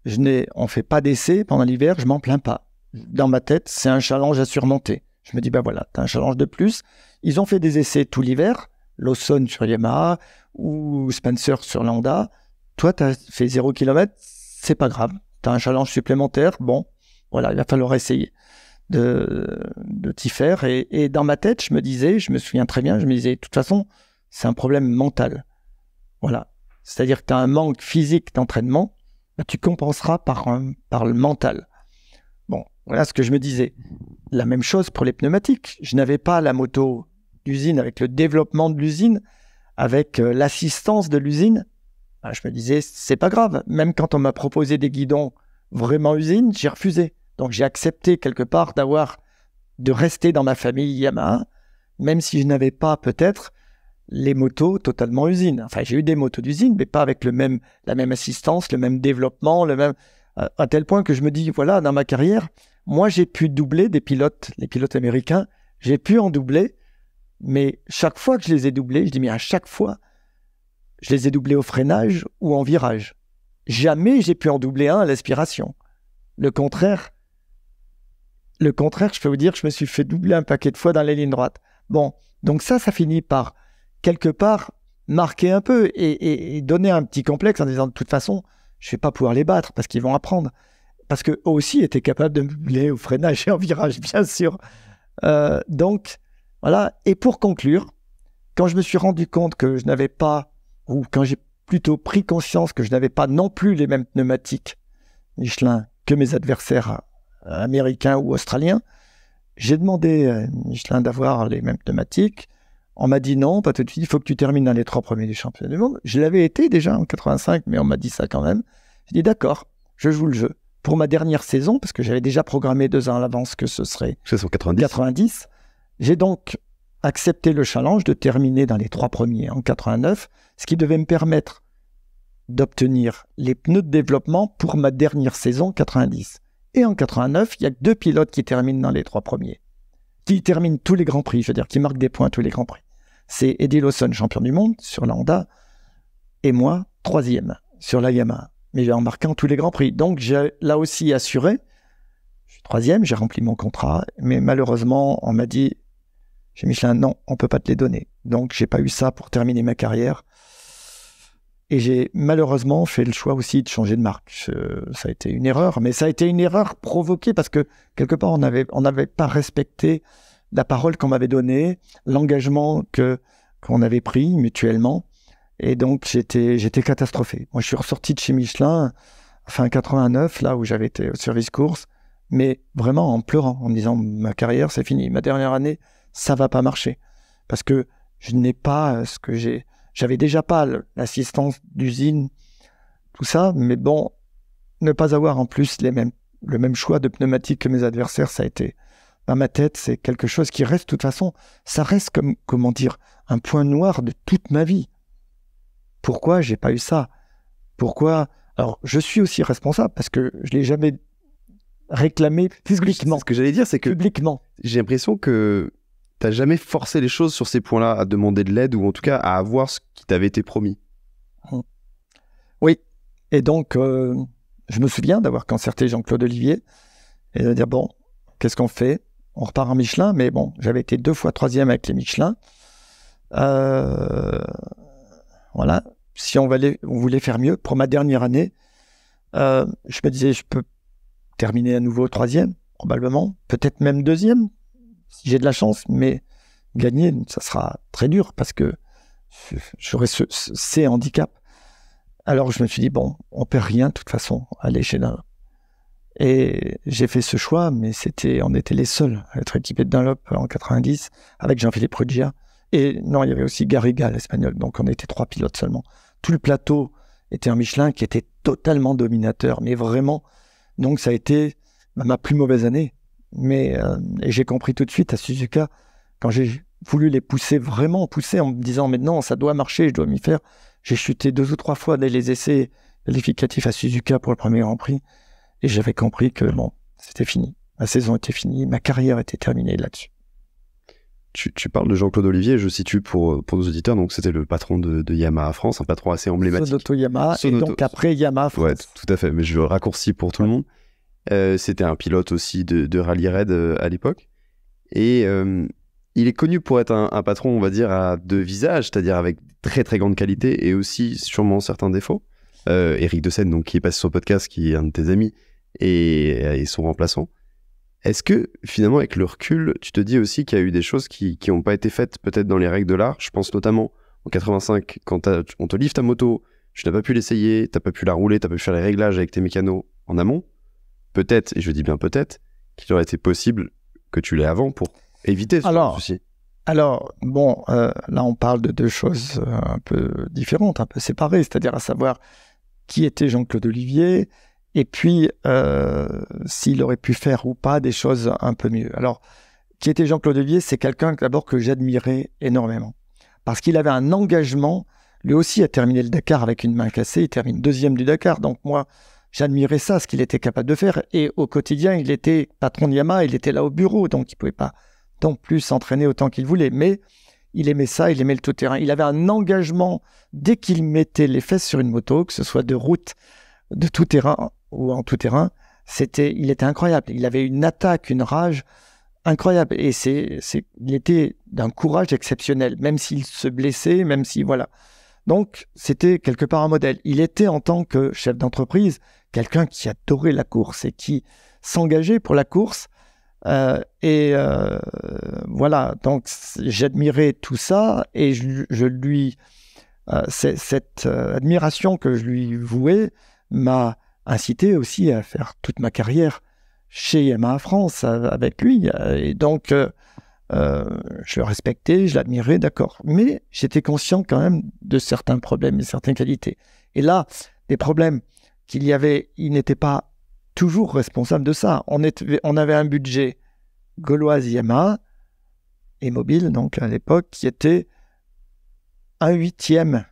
je n'ai, on fait pas d'essai pendant l'hiver, je m'en plains pas. Dans ma tête, c'est un challenge à surmonter. Je me dis, ben voilà, as un challenge de plus. Ils ont fait des essais tout l'hiver, Lawson sur Yamaha ou Spencer sur Landa. Toi, tu as fait 0 km, c'est pas grave. Tu as un challenge supplémentaire, bon, voilà, il va falloir essayer de, de Tiffer. Et, dans ma tête, je me disais, je me souviens très bien, je me disais, de toute façon, c'est un problème mental. Voilà. C'est-à-dire que tu as un manque physique d'entraînement, bah, tu compenseras par, par le mental. Bon, voilà ce que je me disais. La même chose pour les pneumatiques. Je n'avais pas la moto d'usine avec le développement de l'usine, avec euh, l'assistance de l'usine. Bah, je me disais, c'est pas grave. Même quand on m'a proposé des guidons vraiment usine, j'ai refusé. Donc j'ai accepté quelque part d'avoir, de rester dans ma famille Yamaha, même si je n'avais pas peut-être les motos totalement usines. Enfin, j'ai eu des motos d'usine, mais pas avec le même, la même assistance, le même développement, le même, euh, à tel point que je me dis, voilà, dans ma carrière, moi j'ai pu doubler des pilotes, les pilotes américains, j'ai pu en doubler, mais chaque fois que je les ai doublés, je dis, mais à chaque fois, je les ai doublés au freinage ou en virage. Jamais j'ai pu en doubler un à l'aspiration. Le contraire, le contraire, je peux vous dire, je me suis fait doubler un paquet de fois dans les lignes droites. Bon, donc ça, ça finit par, quelque part, marquer un peu et, donner un petit complexe en disant, de toute façon, je vais pas pouvoir les battre parce qu'ils vont apprendre. Parce qu'eux aussi étaient capables de me doubler au freinage et en virage, bien sûr. Euh, donc, voilà. Et pour conclure, quand je me suis rendu compte que je n'avais pas, ou quand j'ai plutôt pris conscience que je n'avais pas non plus les mêmes pneumatiques Michelin que mes adversaires américain ou australien. J'ai demandé à Michelin d'avoir les mêmes thématiques. On m'a dit non, pas tout de suite, il faut que tu termines dans les trois premiers du championnat du monde. Je l'avais été déjà en 85, mais on m'a dit ça quand même. J'ai dit d'accord, je joue le jeu. Pour ma dernière saison, parce que j'avais déjà programmé deux ans à l'avance que ce serait 90, 90 j'ai donc accepté le challenge de terminer dans les trois premiers en 89, ce qui devait me permettre d'obtenir les pneus de développement pour ma dernière saison 90. Et en 89, il y a deux pilotes qui terminent dans les trois premiers, qui terminent tous les grands prix, je veux dire, qui marquent des points tous les grands prix. C'est Eddie Lawson, champion du monde sur la Honda, et moi, troisième sur la Yamaha, mais en marquant tous les grands prix. Donc j'ai là aussi assuré. Je suis troisième, j'ai rempli mon contrat, mais malheureusement, on m'a dit, chez Michelin, non, on ne peut pas te les donner. Donc j'ai pas eu ça pour terminer ma carrière. Et j'ai malheureusement fait le choix aussi de changer de marque. ça a été une erreur, mais ça a été une erreur provoquée parce que quelque part, on n'avait pas respecté la parole qu'on m'avait donnée, l'engagement que qu'on avait pris mutuellement. Et donc, j'étais, j'étais catastrophé. Moi, je suis ressorti de chez Michelin fin 89, là où j'avais été au service course, mais vraiment en pleurant, en me disant ma carrière, c'est fini. Ma dernière année, ça va pas marcher. Parce que je n'ai pas euh, ce que j'ai j'avais déjà pas l'assistance d'usine, tout ça, mais bon, ne pas avoir en plus les mêmes, le même choix de pneumatique que mes adversaires, ça a été. Dans ma tête, c'est quelque chose qui reste, de toute façon, ça reste comme, comment dire, un point noir de toute ma vie. Pourquoi j'ai pas eu ça Pourquoi Alors, je suis aussi responsable parce que je l'ai jamais réclamé publiquement. Ce que j'allais dire, c'est que publiquement. J'ai l'impression que n'as jamais forcé les choses sur ces points-là à demander de l'aide ou en tout cas à avoir ce qui t'avait été promis. Mmh. Oui. Et donc, euh, je me souviens d'avoir concerté Jean-Claude Olivier et de dire bon, qu'est-ce qu'on fait On repart en Michelin, mais bon, j'avais été deux fois troisième avec les Michelin. Euh, voilà. Si on, voulait faire mieux, pour ma dernière année, euh, je me disais, je peux terminer à nouveau troisième, probablement, peut-être même deuxième, j'ai de la chance, mais gagner, ça sera très dur parce que j'aurai ces handicaps. Alors je me suis dit, bon, on perd rien de toute façon à chez d'un. Et j'ai fait ce choix, mais c'était, on était les seuls à être équipés de Dunlop en 90 avec Jean-Philippe Ruggia. Et non, il y avait aussi Garriga, l'espagnol. Donc on était trois pilotes seulement. Tout le plateau était un Michelin qui était totalement dominateur, mais vraiment. Donc ça a été ma plus mauvaise année. Mais euh, j'ai compris tout de suite à Suzuka, quand j'ai voulu les pousser, vraiment pousser, en me disant, mais non, ça doit marcher, je dois m'y faire. J'ai chuté deux ou trois fois dès les essais qualificatifs à Suzuka pour le premier Grand Prix. Et j'avais compris que, bon, c'était fini. Ma saison était finie, ma carrière était terminée là-dessus. Tu, parles de Jean-Claude Olivier, je situe pour, pour nos auditeurs, donc c'était le patron de, de, Yamaha France, un patron assez emblématique. Sonoto Yamaha, et donc après Yamaha France. Ouais, tout à fait, mais je raccourcis pour tout le monde. Euh, c'était un pilote aussi de, de rallye raid euh, à l'époque. Et euh, il est connu pour être un, patron, on va dire, à deux visages, c'est-à-dire avec très très grande qualité et aussi sûrement certains défauts. Euh, Eric Dessène, donc qui est passé sur le podcast, qui est un de tes amis, et, son remplaçant. Est-ce que finalement, avec le recul, tu te dis aussi qu'il y a eu des choses qui n'ont pas été faites peut-être dans les règles de l'art Je pense notamment en 85, quand on te livre ta moto, tu n'as pas pu l'essayer, tu n'as pas pu la rouler, tu n'as pas pu faire les réglages avec tes mécanos en amont peut-être, et je dis bien peut-être, qu'il aurait été possible que tu l'aies avant pour éviter ce alors, souci. Alors, bon, euh, là, on parle de deux choses euh, un peu différentes, un peu séparées, c'est-à-dire à savoir qui était Jean-Claude Olivier et puis euh, s'il aurait pu faire ou pas des choses un peu mieux. Alors, qui était Jean-Claude Olivier C'est quelqu'un d'abord que j'admirais énormément parce qu'il avait un engagement. Lui aussi à terminé le Dakar avec une main cassée, il termine deuxième du Dakar. Donc moi, j'admirais ça, ce qu'il était capable de faire. Et au quotidien, il était patron de Yamaha, il était là au bureau, donc il pouvait pas tant plus s'entraîner autant qu'il voulait. Mais il aimait ça, il aimait le tout-terrain. Il avait un engagement dès qu'il mettait les fesses sur une moto, que ce soit de route, de tout-terrain ou en tout-terrain. C'était, il était incroyable. Il avait une attaque, une rage incroyable. Et c'est, il était d'un courage exceptionnel, même s'il se blessait, même si, voilà. Donc, c'était quelque part un modèle. Il était en tant que chef d'entreprise quelqu'un qui adorait la course et qui s'engageait pour la course. Euh, et euh, voilà, donc j'admirais tout ça et je, lui... Euh, cette admiration que je lui vouais m'a incité aussi à faire toute ma carrière chez EMA France avec lui. Et donc, euh, je le respectais, je l'admirais, d'accord. Mais j'étais conscient quand même de certains problèmes et certaines qualités. Et là, des problèmes qu'il y avait, il n'était pas toujours responsable de ça. On, avait un budget gauloise Yamaha et mobile, donc à l'époque, qui était un huitième,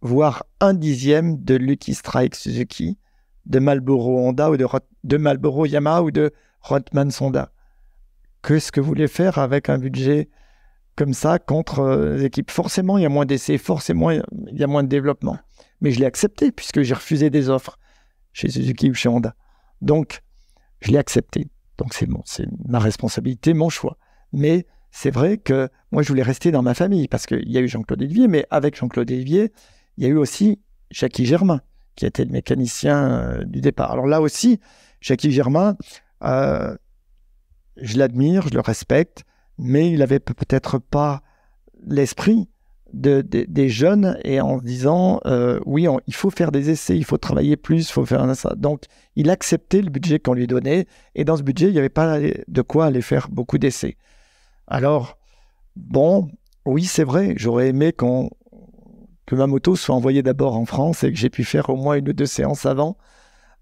voire un dixième de Lucky Strike Suzuki, de Marlboro Honda ou de, de Marlboro Yamaha ou de Rotman Sonda que ce que vous voulez faire avec un budget comme ça contre euh, les équipes. Forcément, il y a moins d'essais, forcément, il y a moins de développement. Mais je l'ai accepté puisque j'ai refusé des offres chez Suzuki ou chez Honda. Donc, je l'ai accepté. Donc, c'est bon, ma responsabilité, mon choix. Mais c'est vrai que moi, je voulais rester dans ma famille parce qu'il y a eu Jean-Claude Olivier, mais avec Jean-Claude Olivier, il y a eu aussi Jackie Germain, qui était le mécanicien euh, du départ. Alors là aussi, Jackie Germain, euh, je l'admire, je le respecte, mais il avait peut-être pas l'esprit des jeunes et en disant euh, oui, il faut faire des essais, il faut travailler plus, il faut faire ça. Donc, il acceptait le budget qu'on lui donnait et dans ce budget, il n'y avait pas de quoi aller faire beaucoup d'essais. Alors, bon, oui, c'est vrai, j'aurais aimé qu'on que ma moto soit envoyée d'abord en France et que j'ai pu faire au moins une ou deux séances avant.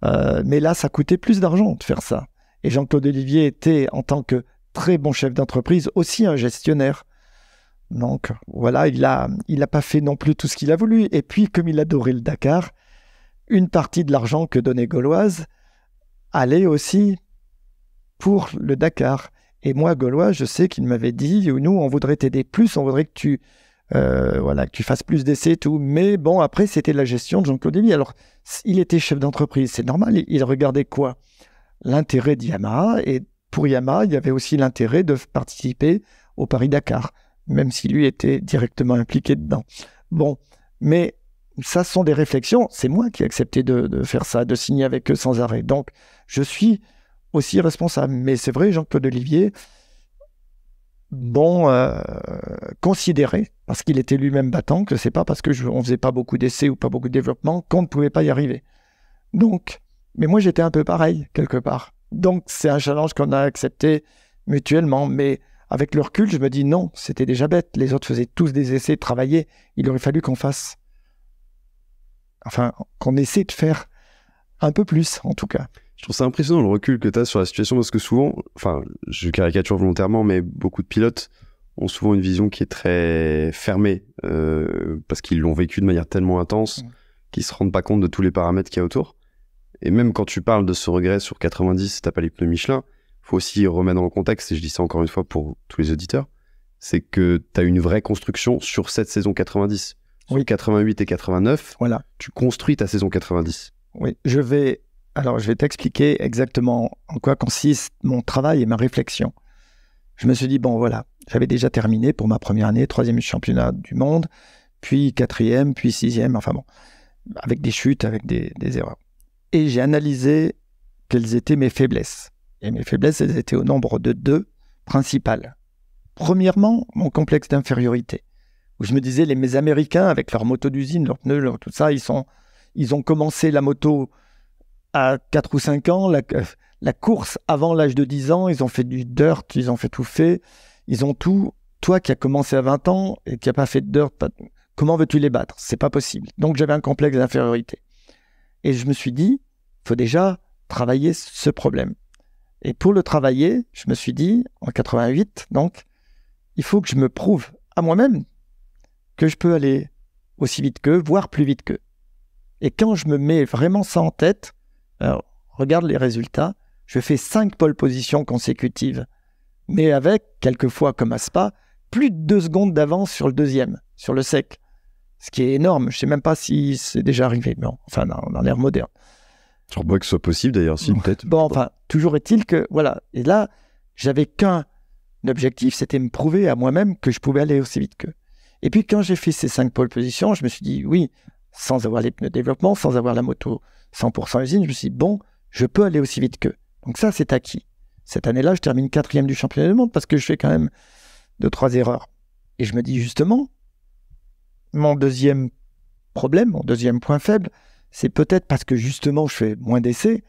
Euh, mais là, ça coûtait plus d'argent de faire ça. Et Jean-Claude Olivier était, en tant que très bon chef d'entreprise, aussi un gestionnaire. Donc voilà, il n'a pas fait non plus tout ce qu'il a voulu. Et puis, comme il adorait le Dakar, une partie de l'argent que donnait Gauloise allait aussi pour le Dakar. Et moi, Gaulois, je sais qu'il m'avait dit, nous, on voudrait t'aider plus, on voudrait que tu, euh, voilà, tu fasses plus d'essais et tout. Mais bon, après, c'était la gestion de Jean-Claude Olivier. Alors, il était chef d'entreprise, c'est normal. Il regardait quoi l'intérêt d'Yama Et pour Yamaha, il y avait aussi l'intérêt de participer au Paris-Dakar, même si lui était directement impliqué dedans. Bon, mais ça sont des réflexions. C'est moi qui ai accepté de, faire ça, de signer avec eux sans arrêt. Donc, je suis aussi responsable. Mais c'est vrai, Jean-Claude Olivier, bon, euh, considéré, parce qu'il était lui-même battant, que c'est pas parce que faisait pas beaucoup d'essais ou pas beaucoup de développement qu'on ne pouvait pas y arriver. Donc, mais moi, j'étais un peu pareil, quelque part. Donc, c'est un challenge qu'on a accepté mutuellement. Mais avec le recul, je me dis non, c'était déjà bête. Les autres faisaient tous des essais, travaillaient. Il aurait fallu qu'on fasse. Enfin, qu'on essaie de faire un peu plus, en tout cas. Je trouve ça impressionnant le recul que tu as sur la situation parce que souvent, enfin, je caricature volontairement, mais beaucoup de pilotes ont souvent une vision qui est très fermée euh, parce qu'ils l'ont vécu de manière tellement intense qu'ils qu'ils se rendent pas compte de tous les paramètres qu'il y a autour. Et même quand tu parles de ce regret sur 90 t'as pas les pneus Michelin, faut aussi remettre en contexte, et je dis ça encore une fois pour tous les auditeurs, c'est que tu as une vraie construction sur cette saison 90. Sur oui. 88 et 89, voilà. tu construis ta saison 90. Oui, je vais alors je vais t'expliquer exactement en quoi consiste mon travail et ma réflexion. Je me suis dit, bon voilà, j'avais déjà terminé pour ma première année, troisième championnat du monde, puis quatrième, puis sixième, enfin bon, avec des chutes, avec des erreurs et j'ai analysé quelles étaient mes faiblesses. Et mes faiblesses, elles étaient au nombre de deux principales. Premièrement, mon complexe d'infériorité, où je me disais, les, mes Américains, avec leur moto d'usine, leurs pneus, tout ça, ils, ont commencé la moto à 4 ou 5 ans, euh, la, course avant l'âge de 10 ans, ils ont fait du dirt, ils ont fait tout fait, ils ont tout. Toi qui as commencé à 20 ans et qui n'as pas fait de dirt, comment veux-tu les battre C'est pas possible. Donc j'avais un complexe d'infériorité. Et je me suis dit, faut déjà travailler ce problème. Et pour le travailler, je me suis dit, en 88, donc, il faut que je me prouve à moi-même que je peux aller aussi vite qu'eux, voire plus vite qu'eux. Et quand je me mets vraiment ça en tête, regarde les résultats, je fais cinq pole positions consécutives, mais avec, quelquefois comme à Spa, plus de 2 secondes d'avance sur le deuxième, sur le sec ce qui est énorme. Je sais même pas si c'est déjà arrivé, mais enfin, dans, l'ère moderne. Je crois que ce soit possible d'ailleurs, si peut-être. Bon, enfin, toujours est-il que, voilà, et là, j'avais qu'un objectif, c'était me prouver à moi-même que je pouvais aller aussi vite qu'eux. Et puis, quand j'ai fait ces cinq pôles positions, je me suis dit, oui, sans avoir les pneus de développement, sans avoir la moto 100% usine, je me suis dit, bon, je peux aller aussi vite qu'eux. Donc ça, c'est acquis. Cette année-là, je termine quatrième du championnat du monde parce que je fais quand même deux, trois erreurs. Et je me dis justement, mon deuxième problème, mon deuxième point faible, c'est peut-être parce que justement je fais moins d'essais,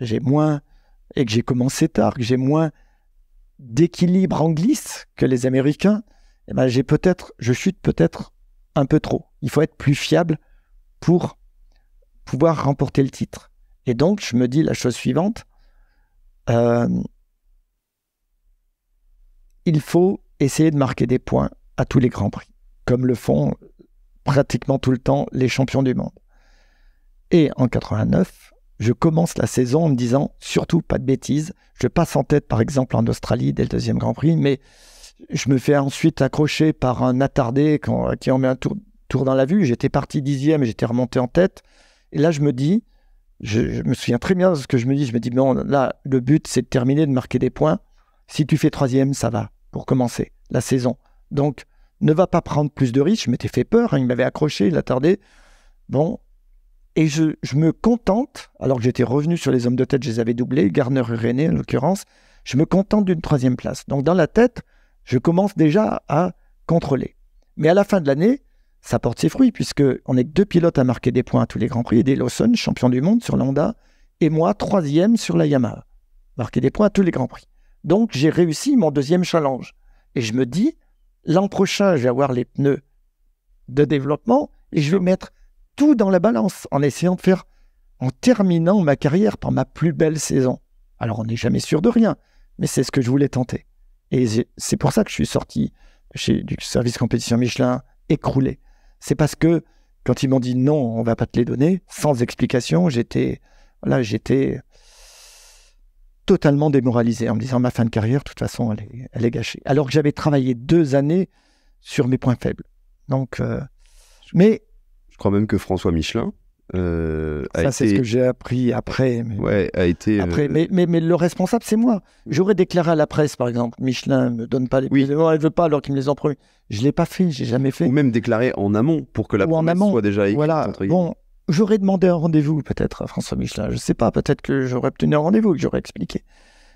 j'ai moins, et que j'ai commencé tard, que j'ai moins d'équilibre en glisse que les Américains, eh ben j'ai peut-être, je chute peut-être un peu trop. Il faut être plus fiable pour pouvoir remporter le titre. Et donc, je me dis la chose suivante. Euh, il faut essayer de marquer des points à tous les grands prix comme le font pratiquement tout le temps les champions du monde. Et en 89, je commence la saison en me disant surtout pas de bêtises. Je passe en tête par exemple en Australie dès le deuxième Grand Prix, mais je me fais ensuite accrocher par un attardé qui en met un tour, dans la vue. J'étais parti dixième, et j'étais remonté en tête. Et là, je me dis, je, me souviens très bien de ce que je me dis. Je me dis, bon, là, le but, c'est de terminer, de marquer des points. Si tu fais troisième, ça va, pour commencer la saison. Donc, ne va pas prendre plus de risques. Je m'étais fait peur, hein, il m'avait accroché, il tardé. Bon, et je, me contente, alors que j'étais revenu sur les hommes de tête, je les avais doublés, Garner et René en l'occurrence, je me contente d'une troisième place. Donc dans la tête, je commence déjà à contrôler. Mais à la fin de l'année, ça porte ses fruits, puisque on est deux pilotes à marquer des points à tous les Grands Prix, des Lawson, champion du monde sur l'Honda, et moi, troisième sur la Yamaha. Marquer des points à tous les Grands Prix. Donc j'ai réussi mon deuxième challenge. Et je me dis, l'an prochain, je vais avoir les pneus de développement et je vais mettre tout dans la balance en essayant de faire, en terminant ma carrière par ma plus belle saison. Alors on n'est jamais sûr de rien, mais c'est ce que je voulais tenter. Et c'est pour ça que je suis sorti chez, du service compétition Michelin écroulé. C'est parce que quand ils m'ont dit non, on ne va pas te les donner, sans explication, j'étais, là, j'étais, totalement démoralisé en me disant ma fin de carrière, de toute façon, elle est, gâchée. Alors que j'avais travaillé deux années sur mes points faibles. Donc, euh, mais. Je crois même que François Michelin. Euh, ça, c'est ce que j'ai appris après. Mais, ouais, a été. Euh, après, mais, mais, le responsable, c'est moi. J'aurais déclaré à la presse, par exemple, Michelin ne me donne pas les oui. elle veut pas alors qu'il me les ont promis. Je ne l'ai pas fait, j'ai jamais fait. Ou même déclaré en amont pour que la presse soit déjà écrite. Voilà. Bon, j'aurais demandé un rendez-vous peut-être à François Michelin. Je ne sais pas, peut-être que j'aurais obtenu un rendez-vous que j'aurais expliqué.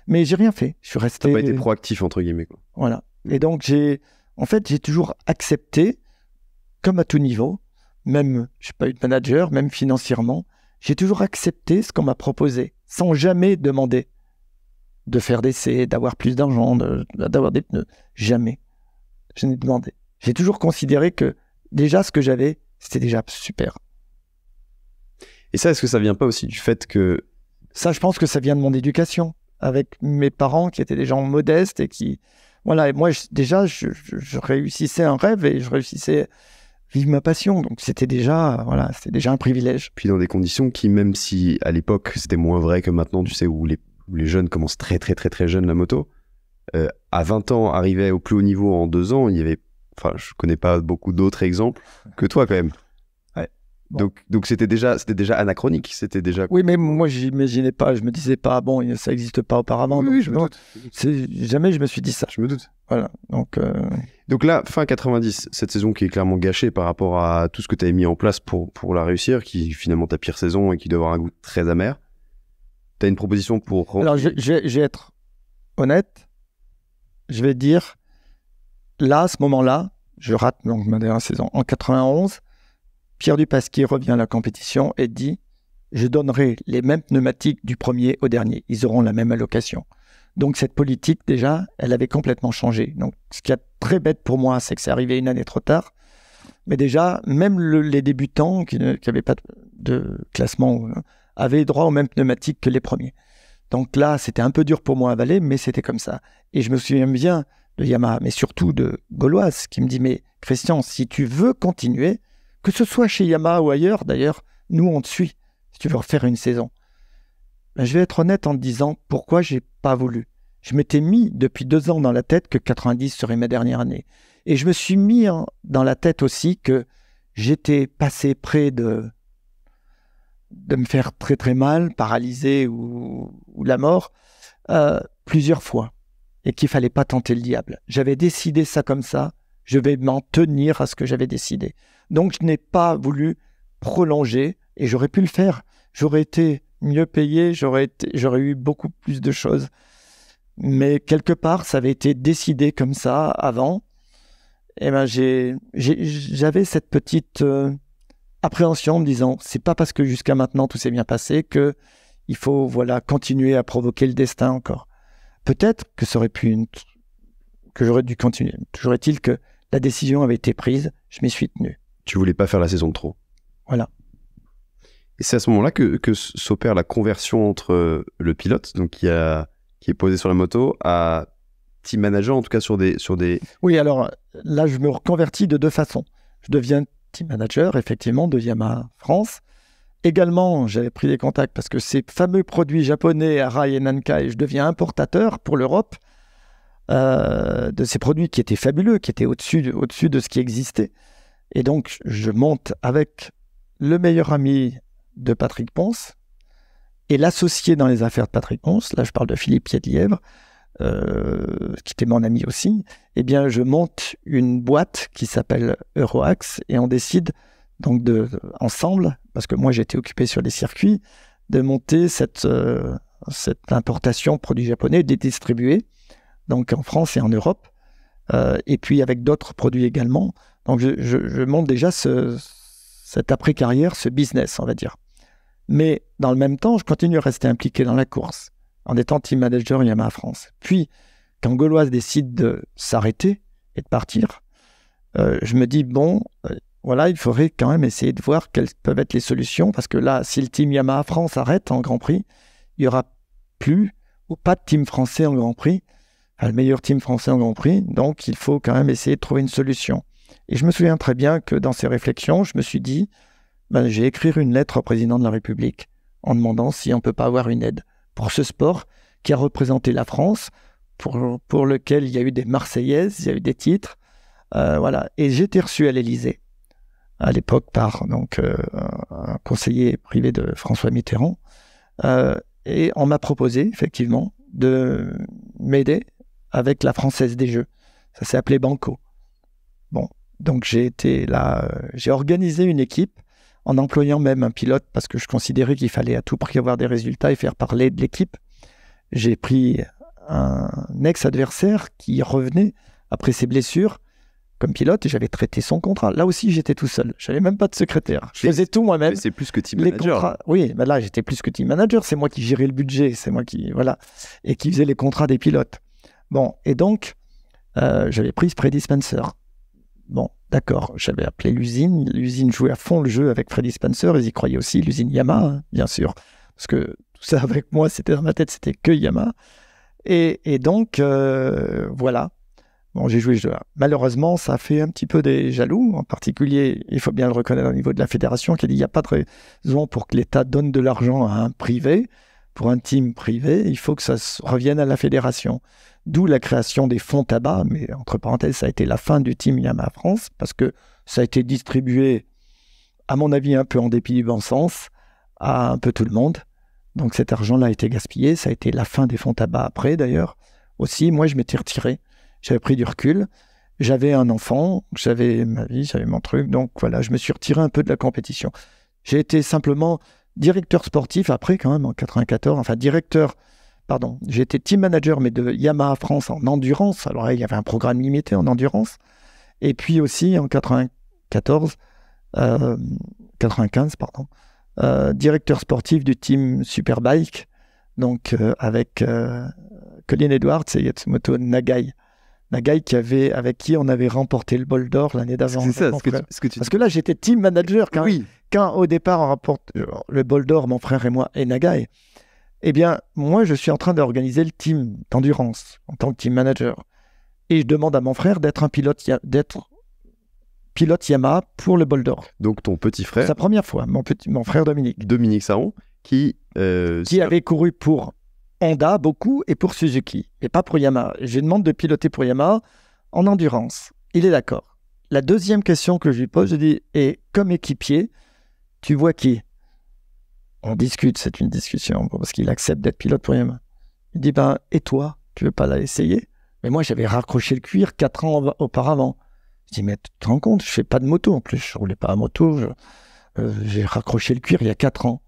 Mais j'ai rien fait. Je suis resté. pas été proactif entre guillemets. Voilà. Mm. Et donc j'ai, en fait, j'ai toujours accepté, comme à tout niveau, même, je n'ai pas eu de manager, même financièrement, j'ai toujours accepté ce qu'on m'a proposé, sans jamais demander de faire des essais, d'avoir plus d'argent, d'avoir des pneus. Jamais. Je n'ai demandé. J'ai toujours considéré que déjà ce que j'avais, c'était déjà super. Et ça, est-ce que ça vient pas aussi du fait que... Ça, je pense que ça vient de mon éducation, avec mes parents qui étaient des gens modestes et qui... Voilà, et moi, déjà, je, réussissais un rêve et je réussissais vivre ma passion. Donc c'était déjà, voilà, c'était déjà un privilège. Puis dans des conditions qui, même si à l'époque c'était moins vrai que maintenant, tu sais, où les, jeunes commencent très très très très jeunes la moto, euh, à 20 ans, arrivait au plus haut niveau en deux ans, il y avait, enfin, je connais pas beaucoup d'autres exemples que toi quand même. Donc, c'était déjà, c'était déjà anachronique, c'était déjà. Oui, mais moi, j'imaginais pas, je me disais pas, bon, ça n'existe pas auparavant. Oui, je me Jamais je me suis dit ça. Je me doute. Voilà. Donc, euh, donc là, fin 90, cette saison qui est clairement gâchée par rapport à tout ce que tu avais mis en place pour, pour la réussir, qui est finalement ta pire saison et qui doit avoir un goût très amer. Tu as une proposition pour. Alors, je, vais être honnête. Je vais dire, là, à ce moment-là, je rate donc ma dernière saison. En 91, Pierre Dupasquier revient à la compétition et dit Je donnerai les mêmes pneumatiques du premier au dernier. Ils auront la même allocation. Donc cette politique, déjà, elle avait complètement changé. Donc ce qui est très bête pour moi, c'est que c'est arrivé une année trop tard. Mais déjà, même les débutants qui n'avaient pas de classement euh, avaient droit aux mêmes pneumatiques que les premiers. Donc là, c'était un peu dur pour moi à avaler, mais c'était comme ça. Et je me souviens bien de Yamaha, mais surtout de Gauloise, qui me dit, mais Christian, si tu veux continuer, que ce soit chez Yamaha ou ailleurs, d'ailleurs, nous on te suit si tu veux refaire une saison. Ben, je vais être honnête en te disant pourquoi j'ai pas voulu. Je m'étais mis depuis deux ans dans la tête que 90 serait ma dernière année. Et je me suis mis dans la tête aussi que j'étais passé près de, de me faire très très mal, paralysé ou, la mort, euh, plusieurs fois. Et qu'il fallait pas tenter le diable. J'avais décidé ça comme ça. Je vais m'en tenir à ce que j'avais décidé. Donc je n'ai pas voulu prolonger et j'aurais pu le faire. J'aurais été mieux payé, j'aurais, eu beaucoup plus de choses. Mais quelque part, ça avait été décidé comme ça avant. Et eh ben j'avais cette petite euh, appréhension en me disant c'est pas parce que jusqu'à maintenant tout s'est bien passé que il faut voilà continuer à provoquer le destin encore. Peut-être que ça aurait pu une... que j'aurais dû continuer. Toujours est-il que la décision avait été prise, je m'y suis tenu tu voulais pas faire la saison de trop. Voilà. Et c'est à ce moment-là que, s'opère la conversion entre euh, le pilote, donc qui, a, qui est posé sur la moto, à team manager, en tout cas sur des, sur des. Oui, alors là, je me reconvertis de deux façons. Je deviens team manager, effectivement, de Yamaha France. Également, j'avais pris des contacts parce que ces fameux produits japonais Arai et Nankai, je deviens importateur pour l'Europe euh, de ces produits qui étaient fabuleux, qui étaient au-dessus au de ce qui existait. Et donc, je monte avec le meilleur ami de Patrick Ponce et l'associé dans les affaires de Patrick Ponce. Là, je parle de Philippe Piedlièvre, euh, qui était mon ami aussi. Eh bien, je monte une boîte qui s'appelle Euroax et on décide donc de, ensemble, parce que moi j'étais occupé sur les circuits, de monter cette, euh, cette importation produits japonais, des distribués, donc en France et en Europe, euh, et puis avec d'autres produits également. Donc je, monte déjà ce, cette après-carrière, ce business, on va dire. Mais dans le même temps, je continue à rester impliqué dans la course, en étant team manager Yamaha France. Puis, quand Gauloise décide de s'arrêter et de partir, euh, je me dis, bon, euh, voilà, il faudrait quand même essayer de voir quelles peuvent être les solutions, parce que là, si le team Yamaha France arrête en Grand Prix, il n'y aura plus ou pas de team français en Grand Prix, le meilleur team français en Grand Prix, donc il faut quand même essayer de trouver une solution. Et je me souviens très bien que dans ces réflexions, je me suis dit, ben, j'ai écrire une lettre au président de la République en demandant si on ne peut pas avoir une aide pour ce sport qui a représenté la France, pour, pour lequel il y a eu des Marseillaises, il y a eu des titres. Euh, voilà. Et j'ai été reçu à l'Élysée, à l'époque, par donc, euh, un conseiller privé de François Mitterrand. Euh, et on m'a proposé, effectivement, de m'aider avec la Française des Jeux. Ça s'est appelé Banco. Bon, donc j'ai été là, euh, j'ai organisé une équipe en employant même un pilote parce que je considérais qu'il fallait à tout prix avoir des résultats et faire parler de l'équipe. J'ai pris un ex-adversaire qui revenait après ses blessures comme pilote et j'avais traité son contrat. Là aussi, j'étais tout seul. Je n'avais même pas de secrétaire. Je faisais tout moi-même. C'est plus que team manager. Oui, mais là, j'étais plus que team manager. C'est moi qui gérais le budget. C'est moi qui, voilà, et qui faisais les contrats des pilotes. Bon, et donc, euh, j'avais pris Spray Dispenser. Bon, d'accord, j'avais appelé l'usine. L'usine jouait à fond le jeu avec Freddy Spencer. Ils y croyaient aussi, l'usine Yamaha, hein, bien sûr. Parce que tout ça avec moi, c'était dans ma tête, c'était que Yamaha. Et, donc, euh, voilà. Bon, j'ai joué le jeu Malheureusement, ça a fait un petit peu des jaloux. En particulier, il faut bien le reconnaître au niveau de la fédération, qu'il n'y a pas de raison pour que l'État donne de l'argent à un privé, pour un team privé. Il faut que ça revienne à la fédération d'où la création des fonds tabac, mais entre parenthèses, ça a été la fin du Team Yamaha France, parce que ça a été distribué, à mon avis, un peu en dépit du bon sens, à un peu tout le monde. Donc cet argent-là a été gaspillé, ça a été la fin des fonds tabac après d'ailleurs. Aussi, moi je m'étais retiré, j'avais pris du recul, j'avais un enfant, j'avais ma vie, j'avais mon truc, donc voilà, je me suis retiré un peu de la compétition. J'ai été simplement directeur sportif après quand même en 94, enfin directeur pardon, j'étais team manager, mais de Yamaha France en endurance. Alors là, il y avait un programme limité en endurance. Et puis aussi en 94, 95, euh, pardon, euh, directeur sportif du team Superbike, donc euh, avec Colin Edwards et Yatsumoto Nagai. Nagai qui avait, avec qui on avait remporté le bol d'or l'année d'avant. C'est ça, Parce que là, j'étais team manager quand, quand au départ on rapporte le bol d'or, mon frère et moi, et Nagai. Eh bien, moi, je suis en train d'organiser le team d'endurance en tant que team manager. Et je demande à mon frère d'être un pilote, d'être pilote Yamaha pour le bol d'or. Donc ton petit frère. Sa première fois, mon, frère Dominique. Dominique Saron, qui. Euh, qui avait couru pour Honda beaucoup et pour Suzuki, mais pas pour Yamaha. Je lui demande de piloter pour Yamaha en endurance. Il est d'accord. La deuxième question que je lui pose, je dis Et comme équipier, tu vois qui on discute, c'est une discussion, parce qu'il accepte d'être pilote pour rien. Il dit, ben, et toi, tu veux pas essayer Mais moi, j'avais raccroché le cuir quatre ans auparavant. Je dis, mais tu te rends compte, je fais pas de moto en plus, je roulais pas à moto, euh, j'ai raccroché le cuir il y a quatre ans.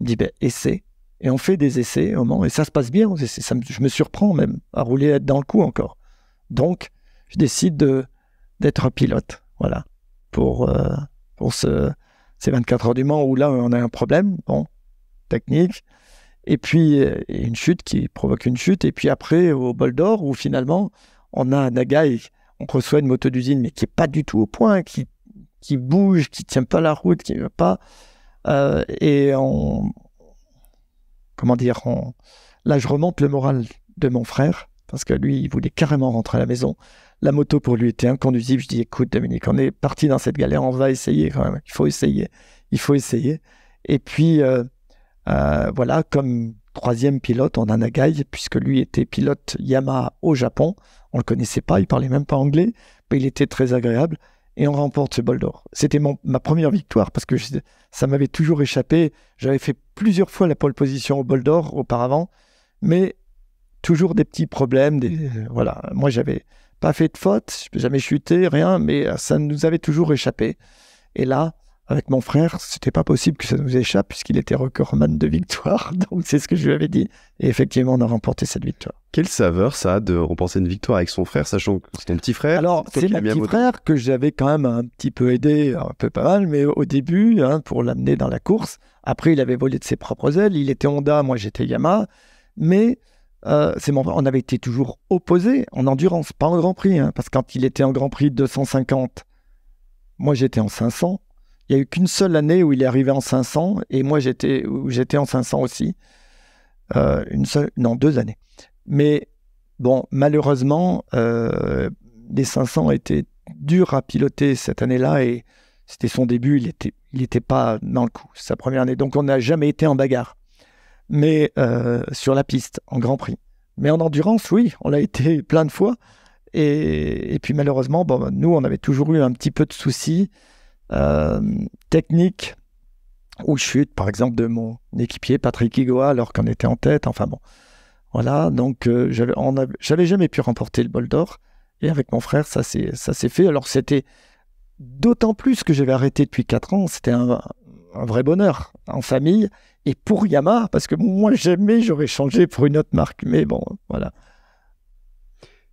Il dit, ben, essaie. Et on fait des essais au moment, et ça se passe bien, je me surprends même à rouler être dans le coup encore. Donc, je décide d'être pilote, voilà, pour, euh, pour ce, ces 24 heures du Mans où là, on a un problème. Bon, technique, et puis euh, une chute qui provoque une chute, et puis après au bol d'or où finalement on a un Nagai, on reçoit une moto d'usine mais qui n'est pas du tout au point, qui, qui bouge, qui ne tient pas la route, qui ne veut pas, euh, et on... Comment dire on, Là je remonte le moral de mon frère, parce que lui il voulait carrément rentrer à la maison, la moto pour lui était inconduisible. Je dis écoute Dominique, on est parti dans cette galère, on va essayer quand même. Il faut essayer, il faut essayer. Et puis euh, euh, voilà, comme troisième pilote, en Anagai, puisque lui était pilote Yamaha au Japon. On le connaissait pas, il parlait même pas anglais, mais il était très agréable. Et on remporte ce bol d'or. C'était ma première victoire parce que ça m'avait toujours échappé. J'avais fait plusieurs fois la pole position au bol d'or auparavant, mais toujours des petits problèmes. Des, voilà, moi j'avais pas fait de faute, jamais chuté, rien, mais ça nous avait toujours échappé. Et là, avec mon frère, c'était pas possible que ça nous échappe puisqu'il était recordman de victoire. Donc c'est ce que je lui avais dit. Et effectivement, on a remporté cette victoire. Quelle saveur ça de remporter une victoire avec son frère, sachant que c'est ton petit frère Alors c'est mon petit frère que j'avais quand même un petit peu aidé, un peu pas mal, mais au début hein, pour l'amener dans la course. Après, il avait volé de ses propres ailes. Il était Honda, moi j'étais Yamaha, mais euh, mon... on avait été toujours opposés en endurance, pas en Grand Prix, hein, parce que quand il était en Grand Prix 250, moi j'étais en 500 il n'y a eu qu'une seule année où il est arrivé en 500 et moi j'étais j'étais en 500 aussi. Euh, une seule, non, deux années. Mais bon, malheureusement, euh, les 500 étaient durs à piloter cette année-là et c'était son début. Il n'était pas dans le coup sa première année. Donc on n'a jamais été en bagarre, mais euh, sur la piste en Grand Prix. Mais en endurance, oui, on l'a été plein de fois. Et, puis malheureusement, bon, nous, on avait toujours eu un petit peu de soucis. Euh, technique ou chute, par exemple, de mon équipier Patrick Igoa, alors qu'on était en tête. Enfin bon, voilà. Donc, euh, j'avais jamais pu remporter le bol d'or. Et avec mon frère, ça s'est fait. Alors, c'était d'autant plus que j'avais arrêté depuis 4 ans. C'était un, un, vrai bonheur en famille. Et pour Yamaha, parce que moi, jamais j'aurais changé pour une autre marque. Mais bon, voilà.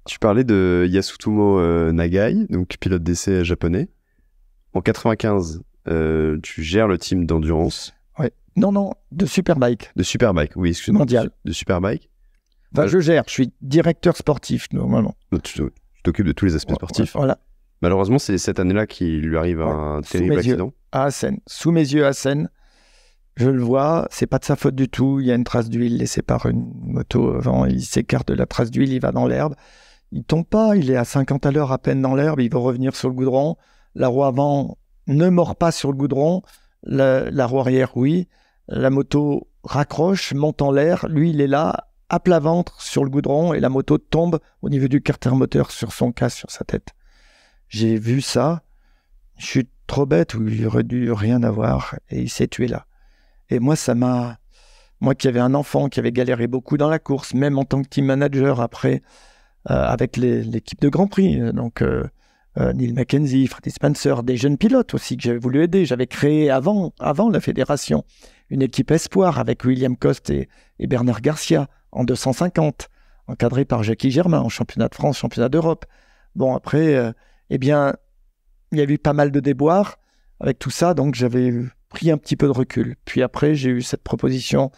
Tu parlais de Yasutomo euh, Nagai, donc pilote d'essai japonais. En 95, euh, tu gères le team d'endurance. Ouais. Non, non, de Superbike. De Superbike, oui, excuse-moi. Mondial. De Superbike. Enfin, euh, je gère, je suis directeur sportif normalement. Tu t'occupes de tous les aspects sportifs. voilà. Malheureusement, c'est cette année-là qu'il lui arrive un terrible accident. à Sous mes yeux, à Seine. Je le vois, c'est pas de sa faute du tout. Il y a une trace d'huile laissée par une moto avant. Il s'écarte de la trace d'huile, il va dans l'herbe. Il tombe pas, il est à 50 à l'heure à peine dans l'herbe, il va revenir sur le goudron. La roue avant ne mord pas sur le goudron. La, roue arrière, oui. La moto raccroche, monte en l'air. Lui, il est là, à plat ventre sur le goudron et la moto tombe au niveau du carter moteur sur son casque, sur sa tête. J'ai vu ça. Je suis trop bête ou aurait dû rien avoir et il s'est tué là. Et moi, ça m'a. Moi qui avais un enfant, qui avait galéré beaucoup dans la course, même en tant que team manager après, euh, avec l'équipe de Grand Prix. Euh, donc, euh, euh, Neil McKenzie, Freddy Spencer, des jeunes pilotes aussi que j'avais voulu aider. J'avais créé avant, avant la fédération une équipe espoir avec William Coste et, Bernard Garcia en 250, encadré par Jackie Germain en championnat de France, championnat d'Europe. Bon, après, euh, eh bien, il y a eu pas mal de déboires avec tout ça, donc j'avais pris un petit peu de recul. Puis après, j'ai eu cette proposition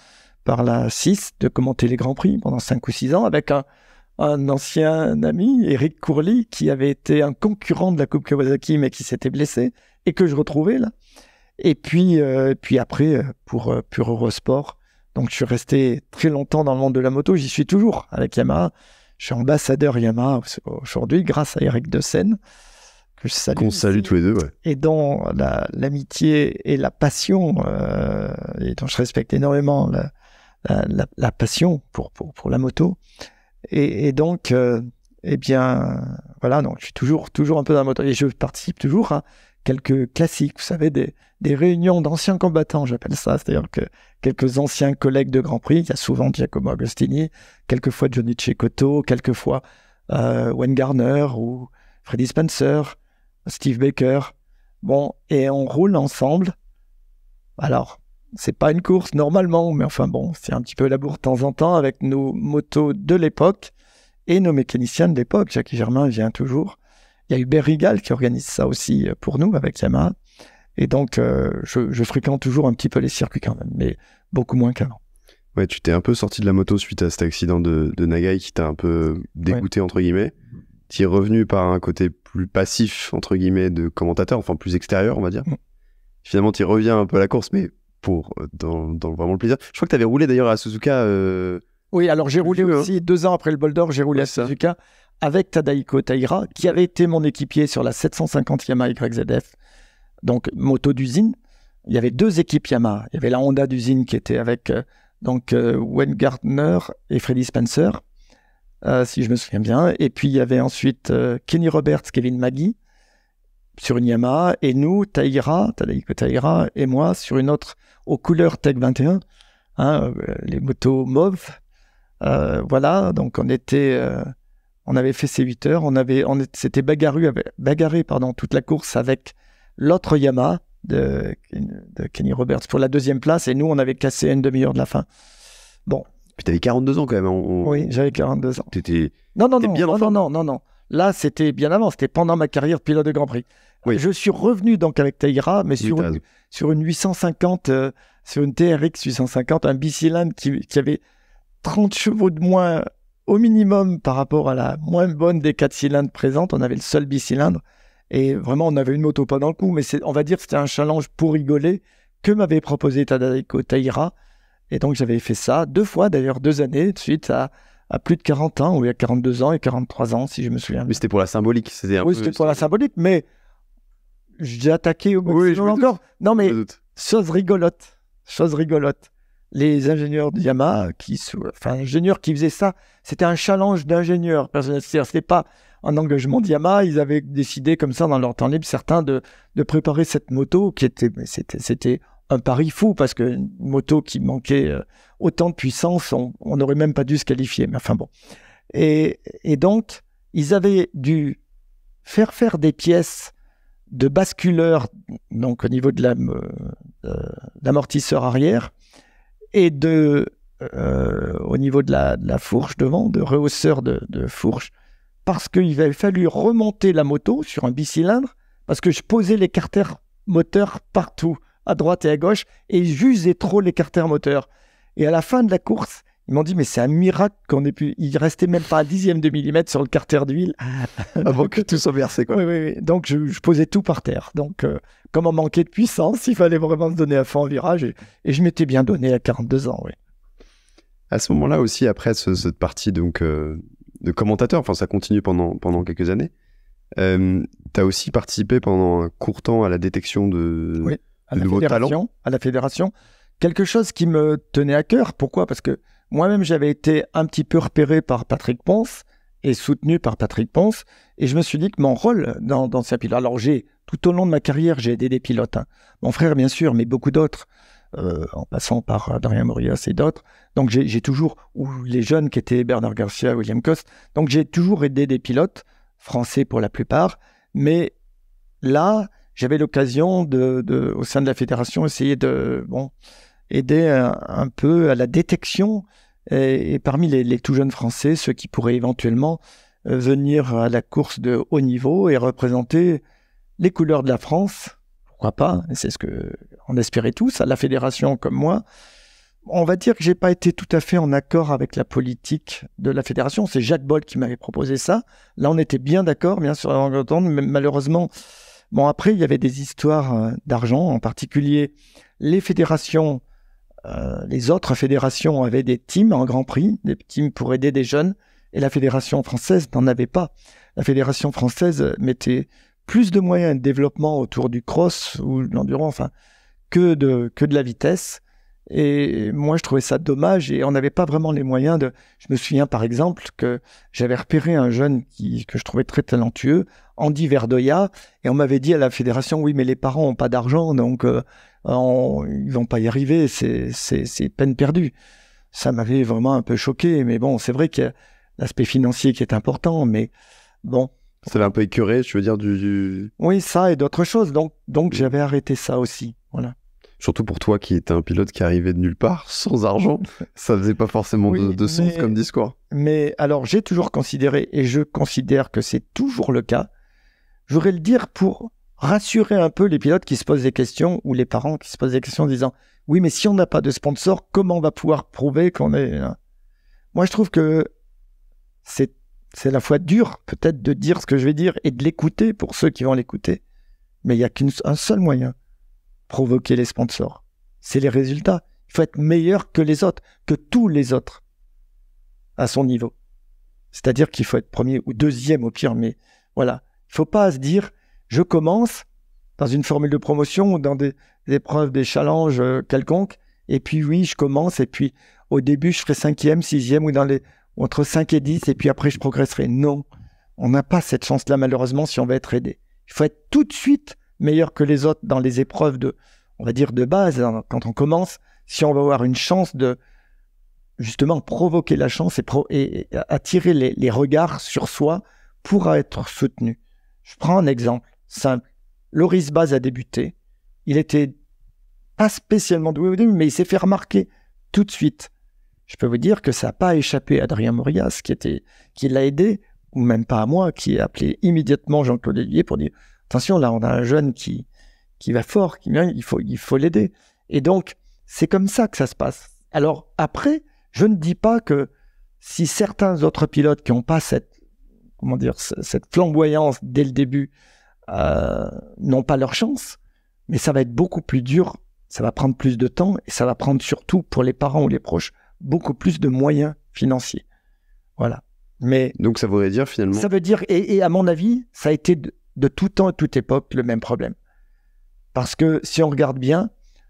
par la 6 de commenter les Grands Prix pendant 5 ou 6 ans avec un, un ancien ami, Eric Courly, qui avait été un concurrent de la Coupe Kawasaki, mais qui s'était blessé, et que je retrouvais là. Et puis, euh, puis après, euh, pour, euh, Pure Eurosport. Donc, je suis resté très longtemps dans le monde de la moto. J'y suis toujours avec Yamaha. Je suis ambassadeur Yamaha aujourd'hui, grâce à Eric De que je salue. Qu'on salue tous les deux, Et dont l'amitié et la passion, et dont je respecte énormément la, la passion pour, pour, pour, la moto. Et, donc, euh, eh bien, voilà, donc je suis toujours, toujours un peu dans la mode. Et je participe toujours à quelques classiques, vous savez, des, réunions d'anciens combattants, j'appelle ça. C'est-à-dire que quelques anciens collègues de Grand Prix, il y a souvent Giacomo Agostini, quelquefois Johnny Cecotto, quelquefois euh, Wayne Garner ou Freddy Spencer, Steve Baker. Bon, et on roule ensemble. Alors, c'est pas une course normalement, mais enfin bon, c'est un petit peu la bourre de temps en temps avec nos motos de l'époque et nos mécaniciens de l'époque. Jackie Germain vient toujours. Il y a Hubert Rigal qui organise ça aussi euh, pour nous avec Yamaha. Et donc, euh, je, fréquente toujours un petit peu les circuits quand même, mais beaucoup moins qu'avant. Ouais, tu t'es un peu sorti de la moto suite à cet accident de, de Nagai qui t'a un peu dégoûté, entre guillemets. Tu es revenu par un côté plus passif, entre guillemets, de commentateur, enfin plus extérieur, on va dire. Mm. Finalement, tu reviens un peu à la course, mais euh, dans, vraiment le plaisir. Je crois que tu avais roulé d'ailleurs à Suzuka. Euh, oui, alors j'ai roulé aussi deux ans après le d'Or, j'ai roulé à Suzuka avec Tadaiko Taira, qui avait été mon équipier sur la 750 Yamaha YZF, donc moto d'usine. Il y avait deux équipes Yamaha. Il y avait la Honda d'usine qui était avec euh, donc Wayne Gardner et Freddy Spencer, si je me souviens bien. Et puis il y avait ensuite Kenny Roberts, Kevin Maggie sur une Yamaha et nous, Taïra, Taïra et moi sur une autre aux couleurs Tech 21, hein, euh, les motos mauves. Euh, voilà, donc on était, euh, on avait fait ces 8 heures, on avait, on s'était bagarré, bagarré pardon, toute la course avec l'autre Yamaha de, Kenny Roberts pour la deuxième place et nous on avait cassé une demi-heure de la fin. Bon. Puis t'avais 42 ans quand même. Hein, oui, j'avais 42 ans. T'étais. Non non non, bien non, non non non non. Là, c'était bien avant, c'était pendant ma carrière de pilote de Grand Prix. Je suis revenu donc avec Taïra, mais sur une, sur une 850, euh, sur une TRX 850, un bicylindre qui, qui, avait 30 chevaux de moins au minimum par rapport à la moins bonne des 4 cylindres présentes. On avait le seul bicylindre. Et vraiment, on avait une moto pas dans le coup, mais on va dire que c'était un challenge pour rigoler que m'avait proposé Tadarico Taïra. Et donc j'avais fait ça deux fois, d'ailleurs deux années de suite à, à plus de 40 ans, ou il y a 42 ans et 43 ans, si je me souviens. Mais c'était pour la symbolique, c'était Oui, c'était pour la symbolique, mais j'ai attaqué au maximum encore. Non, mais chose rigolote, chose rigolote. Les ingénieurs de Yamaha, qui, enfin, ingénieurs qui faisaient ça, c'était un challenge d'ingénieurs. C'était pas un engagement de Yamaha. Ils avaient décidé comme ça dans leur temps libre, certains, de, préparer cette moto qui était, c'était un pari fou parce que moto qui manquait euh, autant de puissance, on n'aurait même pas dû se qualifier. Mais enfin bon. et donc, ils avaient dû faire faire des pièces de basculeur donc au niveau euh, de l'amortisseur arrière et de euh, au niveau de la, fourche devant, de rehausseur de, fourche, parce qu'il avait fallu remonter la moto sur un bicylindre, parce que je posais les carters moteurs partout, à droite et à gauche, et j'usais trop les carters moteurs. Et à la fin de la course, ils m'ont dit, mais c'est un miracle qu'on ait pu. Il restait même pas un dixième de millimètre sur le carter d'huile. Avant ah que tout soit versé, quoi. Oui, oui, oui. Donc, je, posais tout par terre. Donc, comment euh, comme on manquait de puissance, il fallait vraiment se donner à fond en virage. Et, je m'étais bien donné à 42 ans, oui. À ce moment-là aussi, après cette partie donc, euh, de commentateur, enfin, ça continue pendant, pendant quelques années. Euh, tu as aussi participé pendant un court temps à la détection de, à nouveaux talents. À la fédération. Quelque chose qui me tenait à cœur. Pourquoi Parce que moi-même, j'avais été un petit peu repéré par Patrick Ponce et soutenu par Patrick Ponce. Et je me suis dit que mon rôle dans, dans ces pilotes, alors j'ai, tout au long de ma carrière, j'ai aidé des pilotes. Hein. Mon frère, bien sûr, mais beaucoup d'autres, euh, en passant par euh, Adrien Morias et d'autres. Donc j'ai toujours, ou les jeunes qui étaient Bernard Garcia, William Coste. Donc j'ai toujours aidé des pilotes, français pour la plupart. Mais là, j'avais l'occasion au sein de la fédération, essayer de, bon, aider euh, un peu à la détection et, parmi les, tout jeunes Français, ceux qui pourraient éventuellement euh, venir à la course de haut niveau et représenter les couleurs de la France, pourquoi pas, hein, c'est ce qu'on espérait tous, à la fédération comme moi. On va dire que j'ai pas été tout à fait en accord avec la politique de la fédération. C'est Jacques Boll qui m'avait proposé ça. Là, on était bien d'accord, bien sûr, avant mais malheureusement, bon, après, il y avait des histoires euh, d'argent, en particulier les fédérations euh, les autres fédérations avaient des teams en Grand Prix, des teams pour aider des jeunes, et la fédération française n'en avait pas. La fédération française mettait plus de moyens de développement autour du cross ou de l'endurance, enfin, que de, que de la vitesse. Et moi, je trouvais ça dommage et on n'avait pas vraiment les moyens de. Je me souviens par exemple que j'avais repéré un jeune qui, que je trouvais très talentueux, Andy Verdoya, et on m'avait dit à la fédération oui, mais les parents n'ont pas d'argent, donc euh, euh, on, ils vont pas y arriver, c'est peine perdue. Ça m'avait vraiment un peu choqué, mais bon, c'est vrai qu'il y a l'aspect financier qui est important, mais bon. Ça l'a un peu écœuré, je veux dire, du, Oui, ça et d'autres choses. Donc, donc mm. j'avais arrêté ça aussi. Voilà. Surtout pour toi qui étais un pilote qui arrivait de nulle part, sans argent, ça faisait pas forcément de, sens comme discours. Mais alors j'ai toujours considéré, et je considère que c'est toujours le cas, j'aurais le dire pour rassurer un peu les pilotes qui se posent des questions ou les parents qui se posent des questions en disant oui mais si on n'a pas de sponsor comment on va pouvoir prouver qu'on est hein? moi je trouve que c'est c'est la fois dur peut-être de dire ce que je vais dire et de l'écouter pour ceux qui vont l'écouter mais il n'y a qu'un seul moyen provoquer les sponsors c'est les résultats il faut être meilleur que les autres que tous les autres à son niveau c'est-à-dire qu'il faut être premier ou deuxième au pire mais voilà il ne faut pas se dire je commence dans une formule de promotion ou dans des, épreuves, des challenges euh, quelconques. Et puis oui, je commence. Et puis au début, je serai cinquième, sixième ou dans les entre 5 et 10. Et puis après, je progresserai. Non, on n'a pas cette chance-là malheureusement si on veut être aidé. Il faut être tout de suite meilleur que les autres dans les épreuves de, on va dire de base hein. quand on commence. Si on veut avoir une chance de justement provoquer la chance et, attirer les, les regards sur soi pour être soutenu. Je prends un exemple simple. Loris Baz a débuté. Il était pas spécialement doué au début, mais il s'est fait remarquer tout de suite. Je peux vous dire que ça n'a pas échappé à Adrien Morias, qui, qui l'a aidé, ou même pas à moi, qui ai appelé immédiatement Jean-Claude Lévier pour dire attention, là, on a un jeune qui, va fort, il faut, il faut l'aider. Et donc, c'est comme ça que ça se passe. Alors, après, je ne dis pas que si certains autres pilotes qui n'ont pas cette, comment dire, cette flamboyance dès le début, euh, n'ont pas leur chance, mais ça va être beaucoup plus dur, ça va prendre plus de temps et ça va prendre surtout pour les parents ou les proches beaucoup plus de moyens financiers. Voilà. Mais donc ça voudrait dire finalement. Ça veut dire et, à mon avis, ça a été de, tout temps et toute époque le même problème. Parce que si on regarde bien,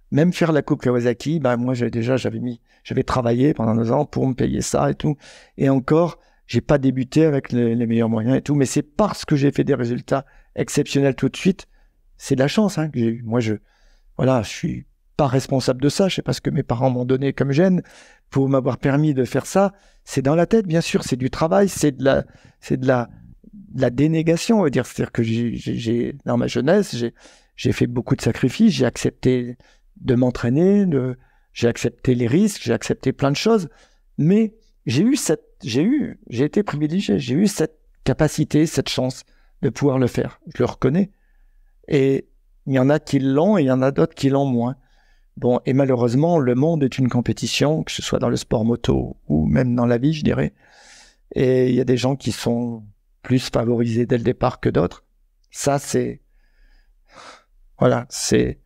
même faire la coupe Kawasaki, bah moi j'avais déjà j'avais mis j'avais travaillé pendant deux ans pour me payer ça et tout. Et encore, j'ai pas débuté avec les, meilleurs moyens et tout, mais c'est parce que j'ai fait des résultats exceptionnels tout de suite. C'est de la chance hein, que j'ai eu. Moi, je, voilà, je suis pas responsable de ça. Je sais pas ce que mes parents m'ont donné comme gêne pour m'avoir permis de faire ça. C'est dans la tête, bien sûr. C'est du travail, c'est de la, c'est de la, la dénégation. On va dire, c'est-à-dire que j'ai, dans ma jeunesse, j'ai, j'ai fait beaucoup de sacrifices. J'ai accepté de m'entraîner, de, j'ai accepté les risques, j'ai accepté plein de choses, mais j'ai eu cette j'ai eu, j'ai été privilégié, j'ai eu cette capacité, cette chance de pouvoir le faire. Je le reconnais. Et il y en a qui l'ont et il y en a d'autres qui l'ont moins. Bon, et malheureusement, le monde est une compétition, que ce soit dans le sport moto ou même dans la vie, je dirais. Et il y a des gens qui sont plus favorisés dès le départ que d'autres. Ça, c'est, voilà, c'est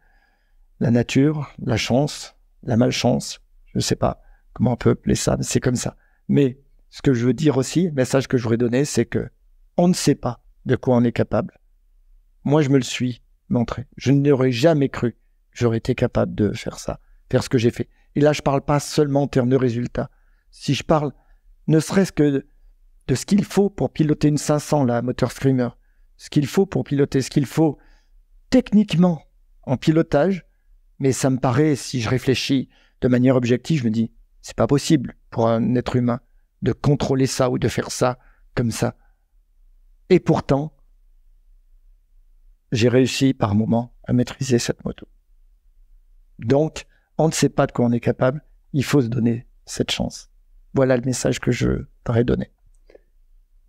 la nature, la chance, la malchance. Je ne sais pas comment on peut appeler ça, mais c'est comme ça. Mais ce que je veux dire aussi, le message que je voudrais donner, c'est que on ne sait pas de quoi on est capable. Moi, je me le suis montré. Je n'aurais jamais cru j'aurais été capable de faire ça, faire ce que j'ai fait. Et là, je ne parle pas seulement en termes de résultats. Si je parle ne serait-ce que de, ce qu'il faut pour piloter une 500, la moteur Screamer, ce qu'il faut pour piloter, ce qu'il faut techniquement en pilotage, mais ça me paraît, si je réfléchis de manière objective, je me dis, c'est pas possible pour un être humain de contrôler ça ou de faire ça comme ça. Et pourtant, j'ai réussi par moment à maîtriser cette moto. Donc, on ne sait pas de quoi on est capable, il faut se donner cette chance. Voilà le message que je t'aurais donné.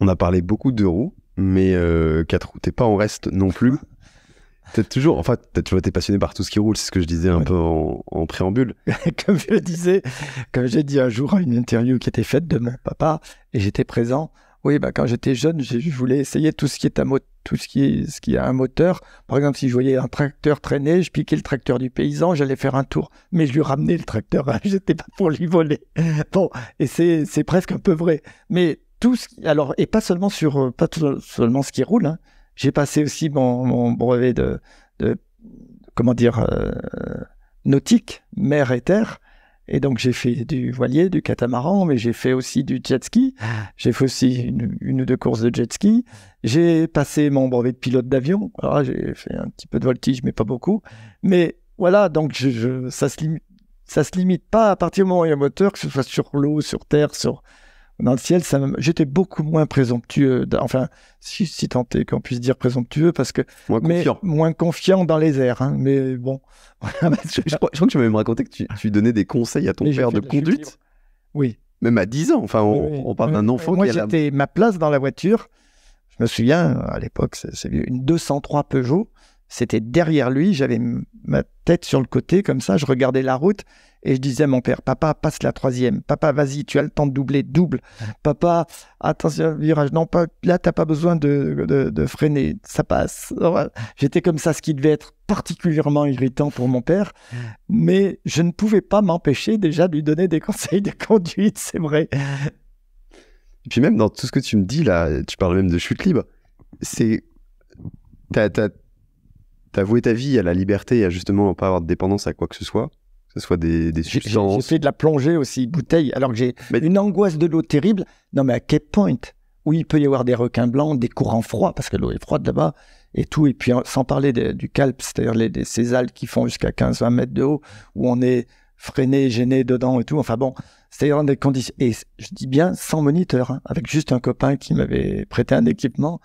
On a parlé beaucoup de roues, mais euh, quatre roues, t'es pas en reste non plus. T'es toujours, enfin, toujours été passionné par tout ce qui roule, c'est ce que je disais un peu en, préambule. comme je le disais, comme j'ai dit un jour à une interview qui était faite de mon papa, et j'étais présent. Oui, bah, quand j'étais jeune, je voulais essayer tout ce qui est à tout ce qui, ce qui a un moteur. Par exemple, si je voyais un tracteur traîner, je piquais le tracteur du paysan, j'allais faire un tour, mais je lui ramenais le tracteur. je hein, j'étais pas pour lui voler. Bon, et c'est, presque un peu vrai. Mais tout ce alors, et pas seulement sur, euh, pas seulement ce qui roule, hein, j'ai passé aussi mon, brevet de, de, comment dire, euh, nautique, mer et terre. Et donc j'ai fait du voilier, du catamaran, mais j'ai fait aussi du jet ski. Ah. J'ai fait aussi une, ou deux courses de jet ski. J'ai passé mon brevet de pilote d'avion. Alors j'ai fait un petit peu de voltige, mais pas beaucoup. Mais voilà, donc je, ça se limite se limite pas à partir du moment où il y a un moteur, que ce soit sur l'eau, sur terre, sur dans le ciel, j'étais beaucoup moins présomptueux, enfin, si, si tant est qu'on puisse dire présomptueux, parce que. Moins confiant. dans les airs, hein. mais bon. je, crois, que tu m'as même raconté que tu, tu, donnais des conseils à ton père de conduite. Oui. Même à 10 ans, enfin, on, parle d'un enfant moi, qui a la... ma place dans la voiture. Je me souviens, à l'époque, c'est une 203 Peugeot c'était derrière lui, j'avais ma tête sur le côté comme ça, je regardais la route et je disais à mon père, papa, passe la troisième, papa, vas-y, tu as le temps de doubler, double, papa, attention, virage, non, pas, là, t'as pas besoin de, de, freiner, ça passe. J'étais comme ça, ce qui devait être particulièrement irritant pour mon père, mais je ne pouvais pas m'empêcher déjà de lui donner des conseils de conduite, c'est vrai. Et puis même dans tout ce que tu me dis là, tu parles même de chute libre, c'est... T'as voué ta vie à la liberté et à justement pas avoir de dépendance à quoi que ce soit, que ce soit des, des substances. J'ai fait de la plongée aussi, bouteille, alors que j'ai une angoisse de l'eau terrible. Non, mais à Cape Point, où il peut y avoir des requins blancs, des courants froids, parce que l'eau est froide là-bas, et tout. Et puis, sans parler du calpe, c'est-à-dire ces algues qui font jusqu'à 15-20 mètres de haut, où on est freiné, gêné dedans et tout. Enfin bon, c'est-à-dire dans des conditions. Et je dis bien sans moniteur, hein, avec juste un copain qui m'avait prêté un équipement.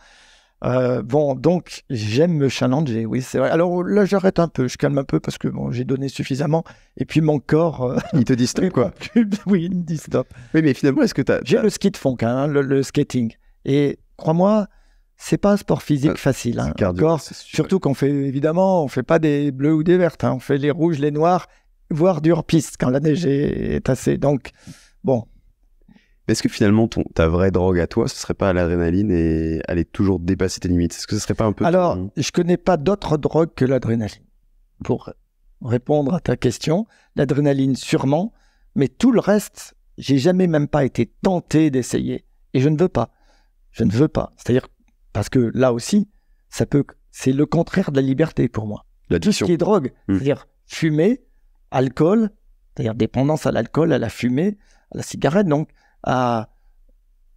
Euh, bon, donc j'aime me challenger, oui, c'est vrai. Alors là, j'arrête un peu, je calme un peu parce que bon, j'ai donné suffisamment. Et puis mon corps. Euh, il te dit stop, quoi. oui, il me dit stop. Oui, mais finalement, est-ce que tu as. J'ai le ski de fond, hein, le, skating. Et crois-moi, c'est pas un sport physique ah, facile. Hein. surtout qu'on fait, évidemment, on fait pas des bleus ou des vertes. Hein. On fait les rouges, les noirs, voire dur piste quand la neige est assez. Donc, bon, est-ce que finalement, ton, ta vraie drogue à toi, ce serait pas l'adrénaline et aller toujours dépasser tes limites Est-ce que ce serait pas un peu... Alors, je je connais pas d'autres drogues que l'adrénaline. Pour répondre à ta question, l'adrénaline sûrement, mais tout le reste, j'ai jamais même pas été tenté d'essayer. Et je ne veux pas. Je ne veux pas. C'est-à-dire, parce que là aussi, ça peut, c'est le contraire de la liberté pour moi. La ce qui est drogue, hmm. c'est-à-dire fumer, alcool, c'est-à-dire dépendance à l'alcool, à la fumée, à la cigarette. Donc, à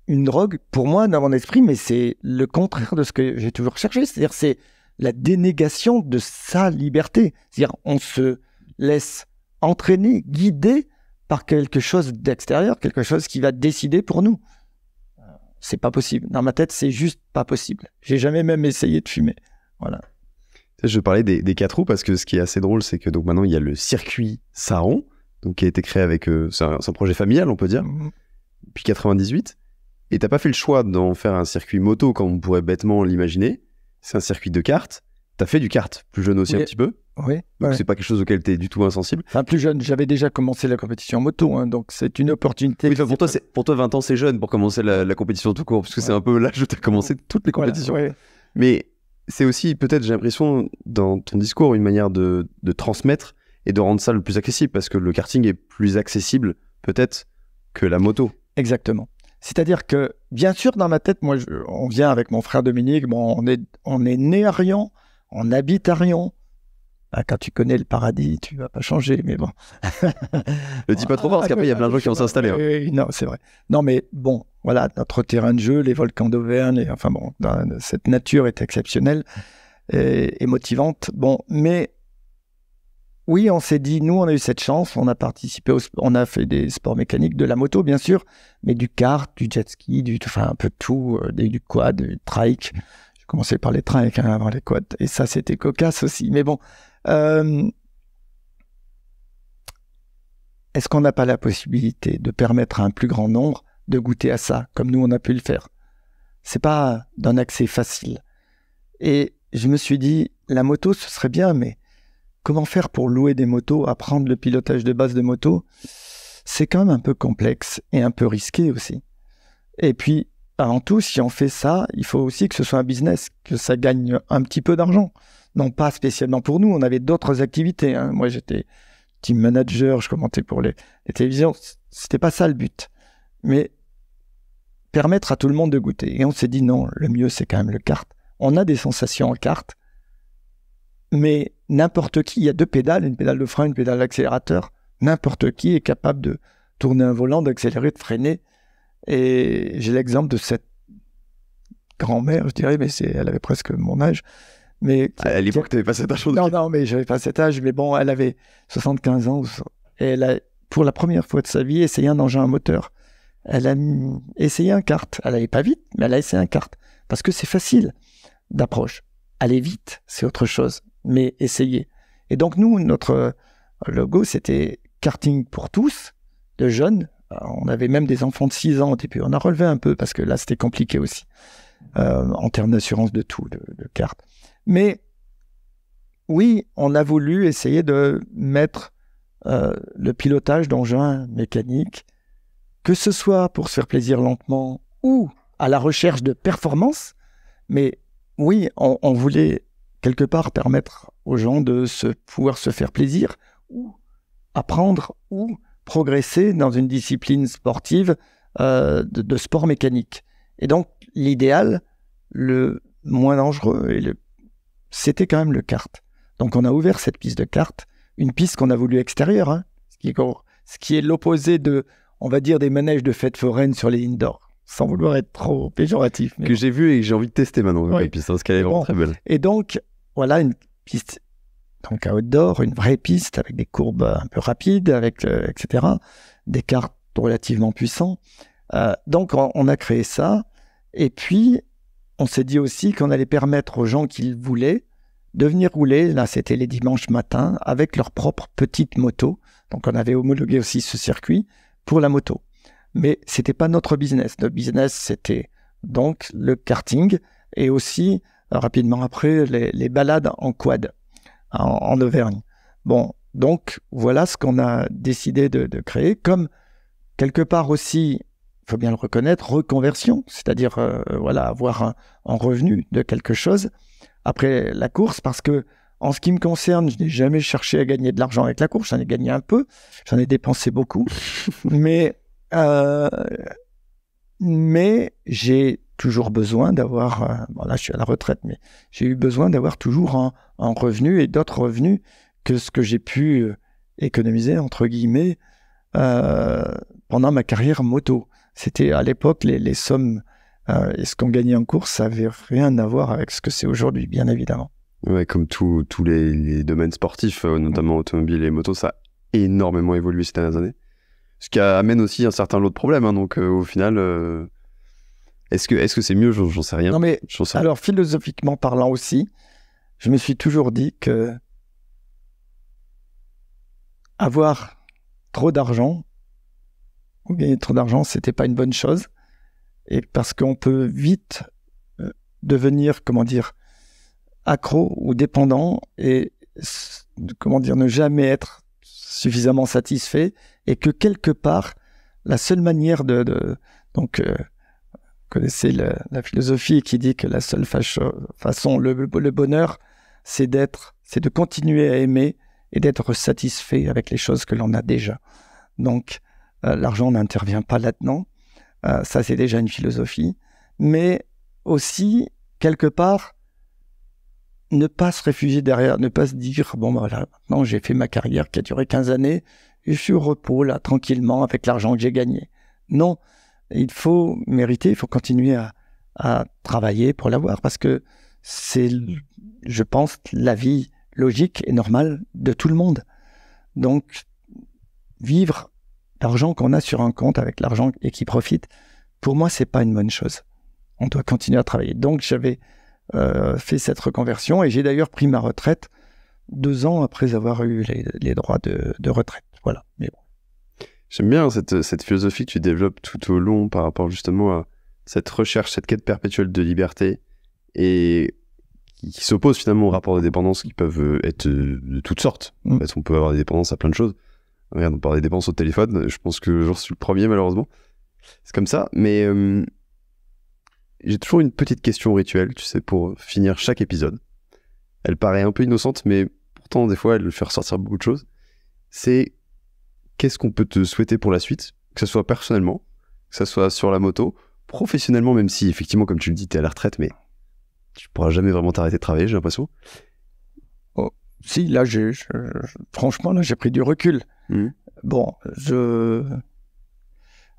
une drogue, pour moi, dans mon esprit, mais c'est le contraire de ce que j'ai toujours cherché. C'est-à-dire, c'est la dénégation de sa liberté. C'est-à-dire, on se laisse entraîner, guider par quelque chose d'extérieur, quelque chose qui va décider pour nous. Euh, c'est pas possible. Dans ma tête, c'est juste pas possible. J'ai jamais même essayé de fumer. Voilà. Je parlais des, des quatre roues parce que ce qui est assez drôle, c'est que donc maintenant il y a le circuit Saron, donc qui a été créé avec euh, son un, projet familial, on peut dire. Mm-hmm depuis 98, et t'as pas fait le choix d'en faire un circuit moto comme on pourrait bêtement l'imaginer. C'est un circuit de cartes. T'as fait du kart plus jeune aussi un petit peu. Oui. Donc c'est pas quelque chose auquel t'es du tout insensible. Enfin plus jeune, j'avais déjà commencé la compétition moto, hein, donc c'est une opportunité. pour toi, c'est pour toi 20 ans c'est jeune pour commencer la, compétition tout court, parce que c'est un peu l'âge où t'as commencé toutes les compétitions. Mais c'est aussi peut-être j'ai l'impression dans ton discours une manière de, de transmettre et de rendre ça le plus accessible, parce que le karting est plus accessible peut-être que la moto. Exactement. C'est-à-dire que, bien sûr, dans ma tête, moi, on vient avec mon frère Dominique, bon, on, est, on est né à Rion, on habite à Rion. Bah, quand tu connais le paradis, tu vas pas changer, mais bon. Le dis pas trop fort, parce qu'après, il y a plein de gens qui vont s'installer. Hein. Non, c'est vrai. Non, mais bon, voilà, notre terrain de jeu, les volcans d'Auvergne, enfin bon, cette nature est exceptionnelle et, et motivante. Bon, mais oui, on s'est dit, nous, on a eu cette chance, on a participé, on a fait des sports mécaniques, de la moto, bien sûr, mais du kart, du jet ski, du, enfin, un peu tout, euh, du quad, du trike. J'ai commencé par les trikes hein, avant les quads, et ça, c'était cocasse aussi. Mais bon, euh, est-ce qu'on n'a pas la possibilité de permettre à un plus grand nombre de goûter à ça, comme nous, on a pu le faire C'est pas d'un accès facile. Et je me suis dit, la moto, ce serait bien, mais comment faire pour louer des motos, apprendre le pilotage de base de moto, c'est quand même un peu complexe et un peu risqué aussi. Et puis, avant tout, si on fait ça, il faut aussi que ce soit un business, que ça gagne un petit peu d'argent. Non pas spécialement pour nous, on avait d'autres activités. Hein. Moi, j'étais team manager, je commentais pour les, télévisions. C'était pas ça le but. Mais permettre à tout le monde de goûter. Et on s'est dit non, le mieux, c'est quand même le kart. On a des sensations en kart mais n'importe qui, il y a deux pédales, une pédale de frein, une pédale d'accélérateur, n'importe qui est capable de tourner un volant, d'accélérer, de freiner. Et j'ai l'exemple de cette grand-mère, je dirais, mais c'est, elle avait presque mon âge. Mais à l'époque, tu n'avais pas cet âge. Non, non, mais j'avais pas cet âge. Mais bon, elle avait 75 ans. Et elle a, pour la première fois de sa vie, essayé un engin à moteur. Elle a essayé un kart. Elle n'allait pas vite, mais elle a essayé un kart. Parce que c'est facile d'approche. Aller vite, c'est autre chose mais essayer. Et donc nous, notre euh, logo, c'était karting pour tous, de jeunes. On avait même des enfants de 6 ans au début. On a relevé un peu parce que là, c'était compliqué aussi, euh, en termes d'assurance de tout, de, cartes. Mais oui, on a voulu essayer de mettre euh, le pilotage d'engins mécaniques, que ce soit pour se faire plaisir lentement ou à la recherche de performance. Mais oui, on voulait quelque part permettre aux gens de se, pouvoir se faire plaisir ou apprendre ou progresser dans une discipline sportive euh, de, sport mécanique. Et donc l'idéal, le moins dangereux, et le... c'était quand même le kart. Donc on a ouvert cette piste de kart, une piste qu'on a voulu extérieure, hein, ce qui est, ce qui est l'opposé de, on va dire, des manèges de fêtes foraines sur les indoors sans vouloir être trop péjoratif. que j'ai vu et que j'ai envie de tester maintenant. Oui. Et puis ça, est vraiment très belle. Et donc, voilà une piste donc à outdoor, une vraie piste avec des courbes un peu rapides, avec euh, etc. Des cartes relativement puissants. Euh, donc on, a créé ça. Et puis on s'est dit aussi qu'on allait permettre aux gens qu'ils voulaient de venir rouler. Là, c'était les dimanches matins avec leur propre petite moto. Donc on avait homologué aussi ce circuit pour la moto. Mais c'était pas notre business. Notre business, c'était donc le karting et aussi rapidement après les, balades en quad en, Auvergne. Bon, donc voilà ce qu'on a décidé de, créer comme quelque part aussi, il faut bien le reconnaître, reconversion, c'est-à-dire euh, voilà avoir un, revenu de quelque chose après la course parce que en ce qui me concerne, je n'ai jamais cherché à gagner de l'argent avec la course. J'en ai gagné un peu, j'en ai dépensé beaucoup, mais euh, mais j'ai toujours besoin d'avoir, euh, bon là je suis à la retraite, mais j'ai eu besoin d'avoir toujours un revenu et d'autres revenus que ce que j'ai pu euh, économiser, entre guillemets, euh, pendant ma carrière moto. C'était à l'époque, les, sommes et ce qu'on gagnait en course, ça n'avait rien à voir avec ce que c'est aujourd'hui, bien évidemment. Ouais, comme tous les, les, domaines sportifs, notamment automobile et moto, ça a énormément évolué ces dernières années. Ce qui amène aussi un certain lot de problèmes. Hein, donc, au final, est-ce que c'est -ce c'est mieux J'en sais rien. Non, mais alors, philosophiquement parlant aussi, je me suis toujours dit que avoir trop d'argent ou gagner trop d'argent, c'était pas une bonne chose. Et parce qu'on peut vite euh, devenir, comment dire, accro ou dépendant et, comment dire, ne jamais être suffisamment satisfait et que quelque part, la seule manière de, donc, euh, connaissez la, philosophie qui dit que la seule façon, le, bonheur, c'est d'être, c'est de continuer à aimer et d'être satisfait avec les choses que l'on a déjà. Donc, euh, l'argent n'intervient pas là-dedans. Euh, ça, c'est déjà une philosophie. Mais aussi, quelque part, ne pas se réfugier derrière, ne pas se dire, bon, bah, voilà, maintenant j'ai fait ma carrière qui a duré 15 années, je suis au repos, là, tranquillement, avec l'argent que j'ai gagné. Non, il faut mériter, il faut continuer à, travailler pour l'avoir parce que c'est, je pense, la vie logique et normale de tout le monde. Donc, vivre l'argent qu'on a sur un compte avec l'argent et qui profite, pour moi, c'est pas une bonne chose. On doit continuer à travailler. Donc, j'avais euh, fait cette reconversion et j'ai d'ailleurs pris ma retraite deux ans après avoir eu les, droits de, de retraite. Voilà. Mais bon. J'aime bien cette, philosophie que tu développes tout au long par rapport justement à cette recherche, cette quête perpétuelle de liberté et qui, s'oppose finalement au rapport de dépendance qui peuvent euh, être euh, de toutes sortes. En fait, on peut avoir des dépendances à plein de choses. Regarde, on parle des dépenses au téléphone. Je pense que j'en suis le premier, malheureusement. C'est comme ça. Mais euh, j'ai toujours une petite question rituelle, tu sais, pour finir chaque épisode. Elle paraît un peu innocente, mais pourtant, des fois, elle fait ressortir beaucoup de choses. C'est qu'est-ce qu'on peut te souhaiter pour la suite, que ce soit personnellement, que ce soit sur la moto, professionnellement, même si effectivement, comme tu le dis, tu es à la retraite, mais tu pourras jamais vraiment t'arrêter de travailler, j'ai l'impression. Oh, si, là, j'ai, franchement, là, j'ai pris du recul. Mmh. Bon, je.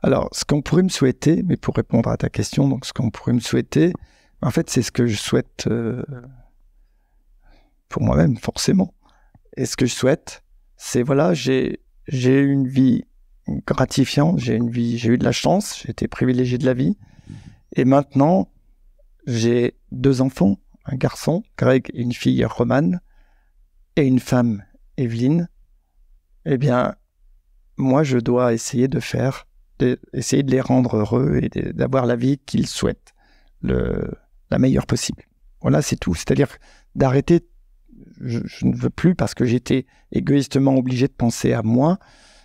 Alors, ce qu'on pourrait me souhaiter, mais pour répondre à ta question, donc ce qu'on pourrait me souhaiter, en fait, c'est ce que je souhaite euh, pour moi-même, forcément. Et ce que je souhaite, c'est voilà, j'ai j'ai eu une vie gratifiante, j'ai eu de la chance, j'ai été privilégié de la vie. Et maintenant, j'ai deux enfants, un garçon, Greg, et une fille, romane, et une femme, Evelyne. Eh bien, moi, je dois essayer de faire, essayer de les rendre heureux et d'avoir la vie qu'ils souhaitent, la meilleure possible. Voilà, c'est tout. C'est-à-dire d'arrêter je, ne veux plus parce que j'étais égoïstement obligé de penser à moi.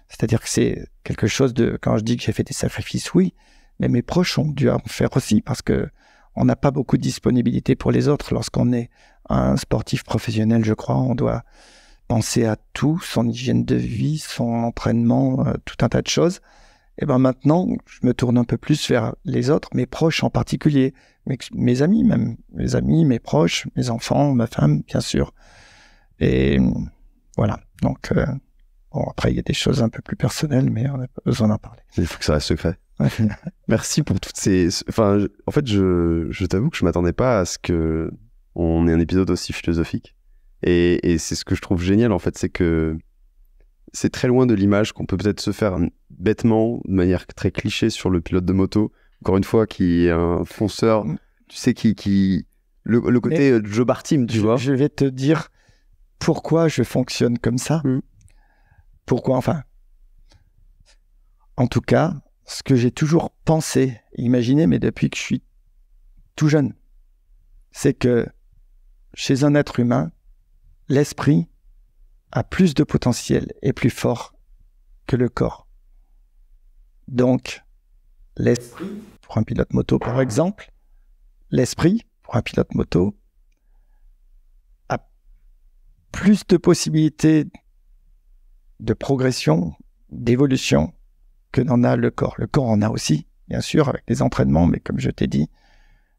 C'est-à-dire que c'est quelque chose de, quand je dis que j'ai fait des sacrifices, oui, mais mes proches ont dû en faire aussi parce que on n'a pas beaucoup de disponibilité pour les autres. Lorsqu'on est un sportif professionnel, je crois, on doit penser à tout, son hygiène de vie, son entraînement, euh, tout un tas de choses. Et eh ben maintenant, je me tourne un peu plus vers les autres, mes proches en particulier, mes amis même, mes amis, mes proches, mes enfants, ma femme, bien sûr. Et voilà. Donc, euh, bon, après, il y a des choses un peu plus personnelles, mais on n'a pas besoin d'en parler. Il faut que ça reste secret. Merci pour toutes ces. Enfin, en fait, je, t'avoue que je m'attendais pas à ce que on ait un épisode aussi philosophique. Et, c'est ce que je trouve génial, en fait, c'est que c'est très loin de l'image qu'on peut peut-être se faire bêtement, de manière très cliché sur le pilote de moto. Encore une fois, qui est un fonceur, mm. tu sais, qui. Le, côté Joe Bartim, tu vois. Je vais te dire, pourquoi je fonctionne comme ça. Mm. Pourquoi, enfin. En tout cas, ce que j'ai toujours pensé, imaginé, mais depuis que je suis tout jeune, c'est que chez un être humain, l'esprit a plus de potentiel et plus fort que le corps. Donc, l'esprit, pour un pilote moto par exemple, l'esprit, pour un pilote moto, plus de possibilités de progression, d'évolution que n'en a le corps. Le corps en a aussi, bien sûr, avec les entraînements, mais comme je t'ai dit,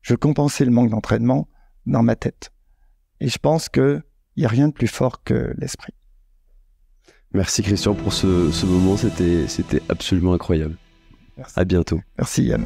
je compensais le manque d'entraînement dans ma tête. Et je pense qu'il n'y a rien de plus fort que l'esprit. Merci Christian pour ce, moment, c'était absolument incroyable. À bientôt. Merci Yann.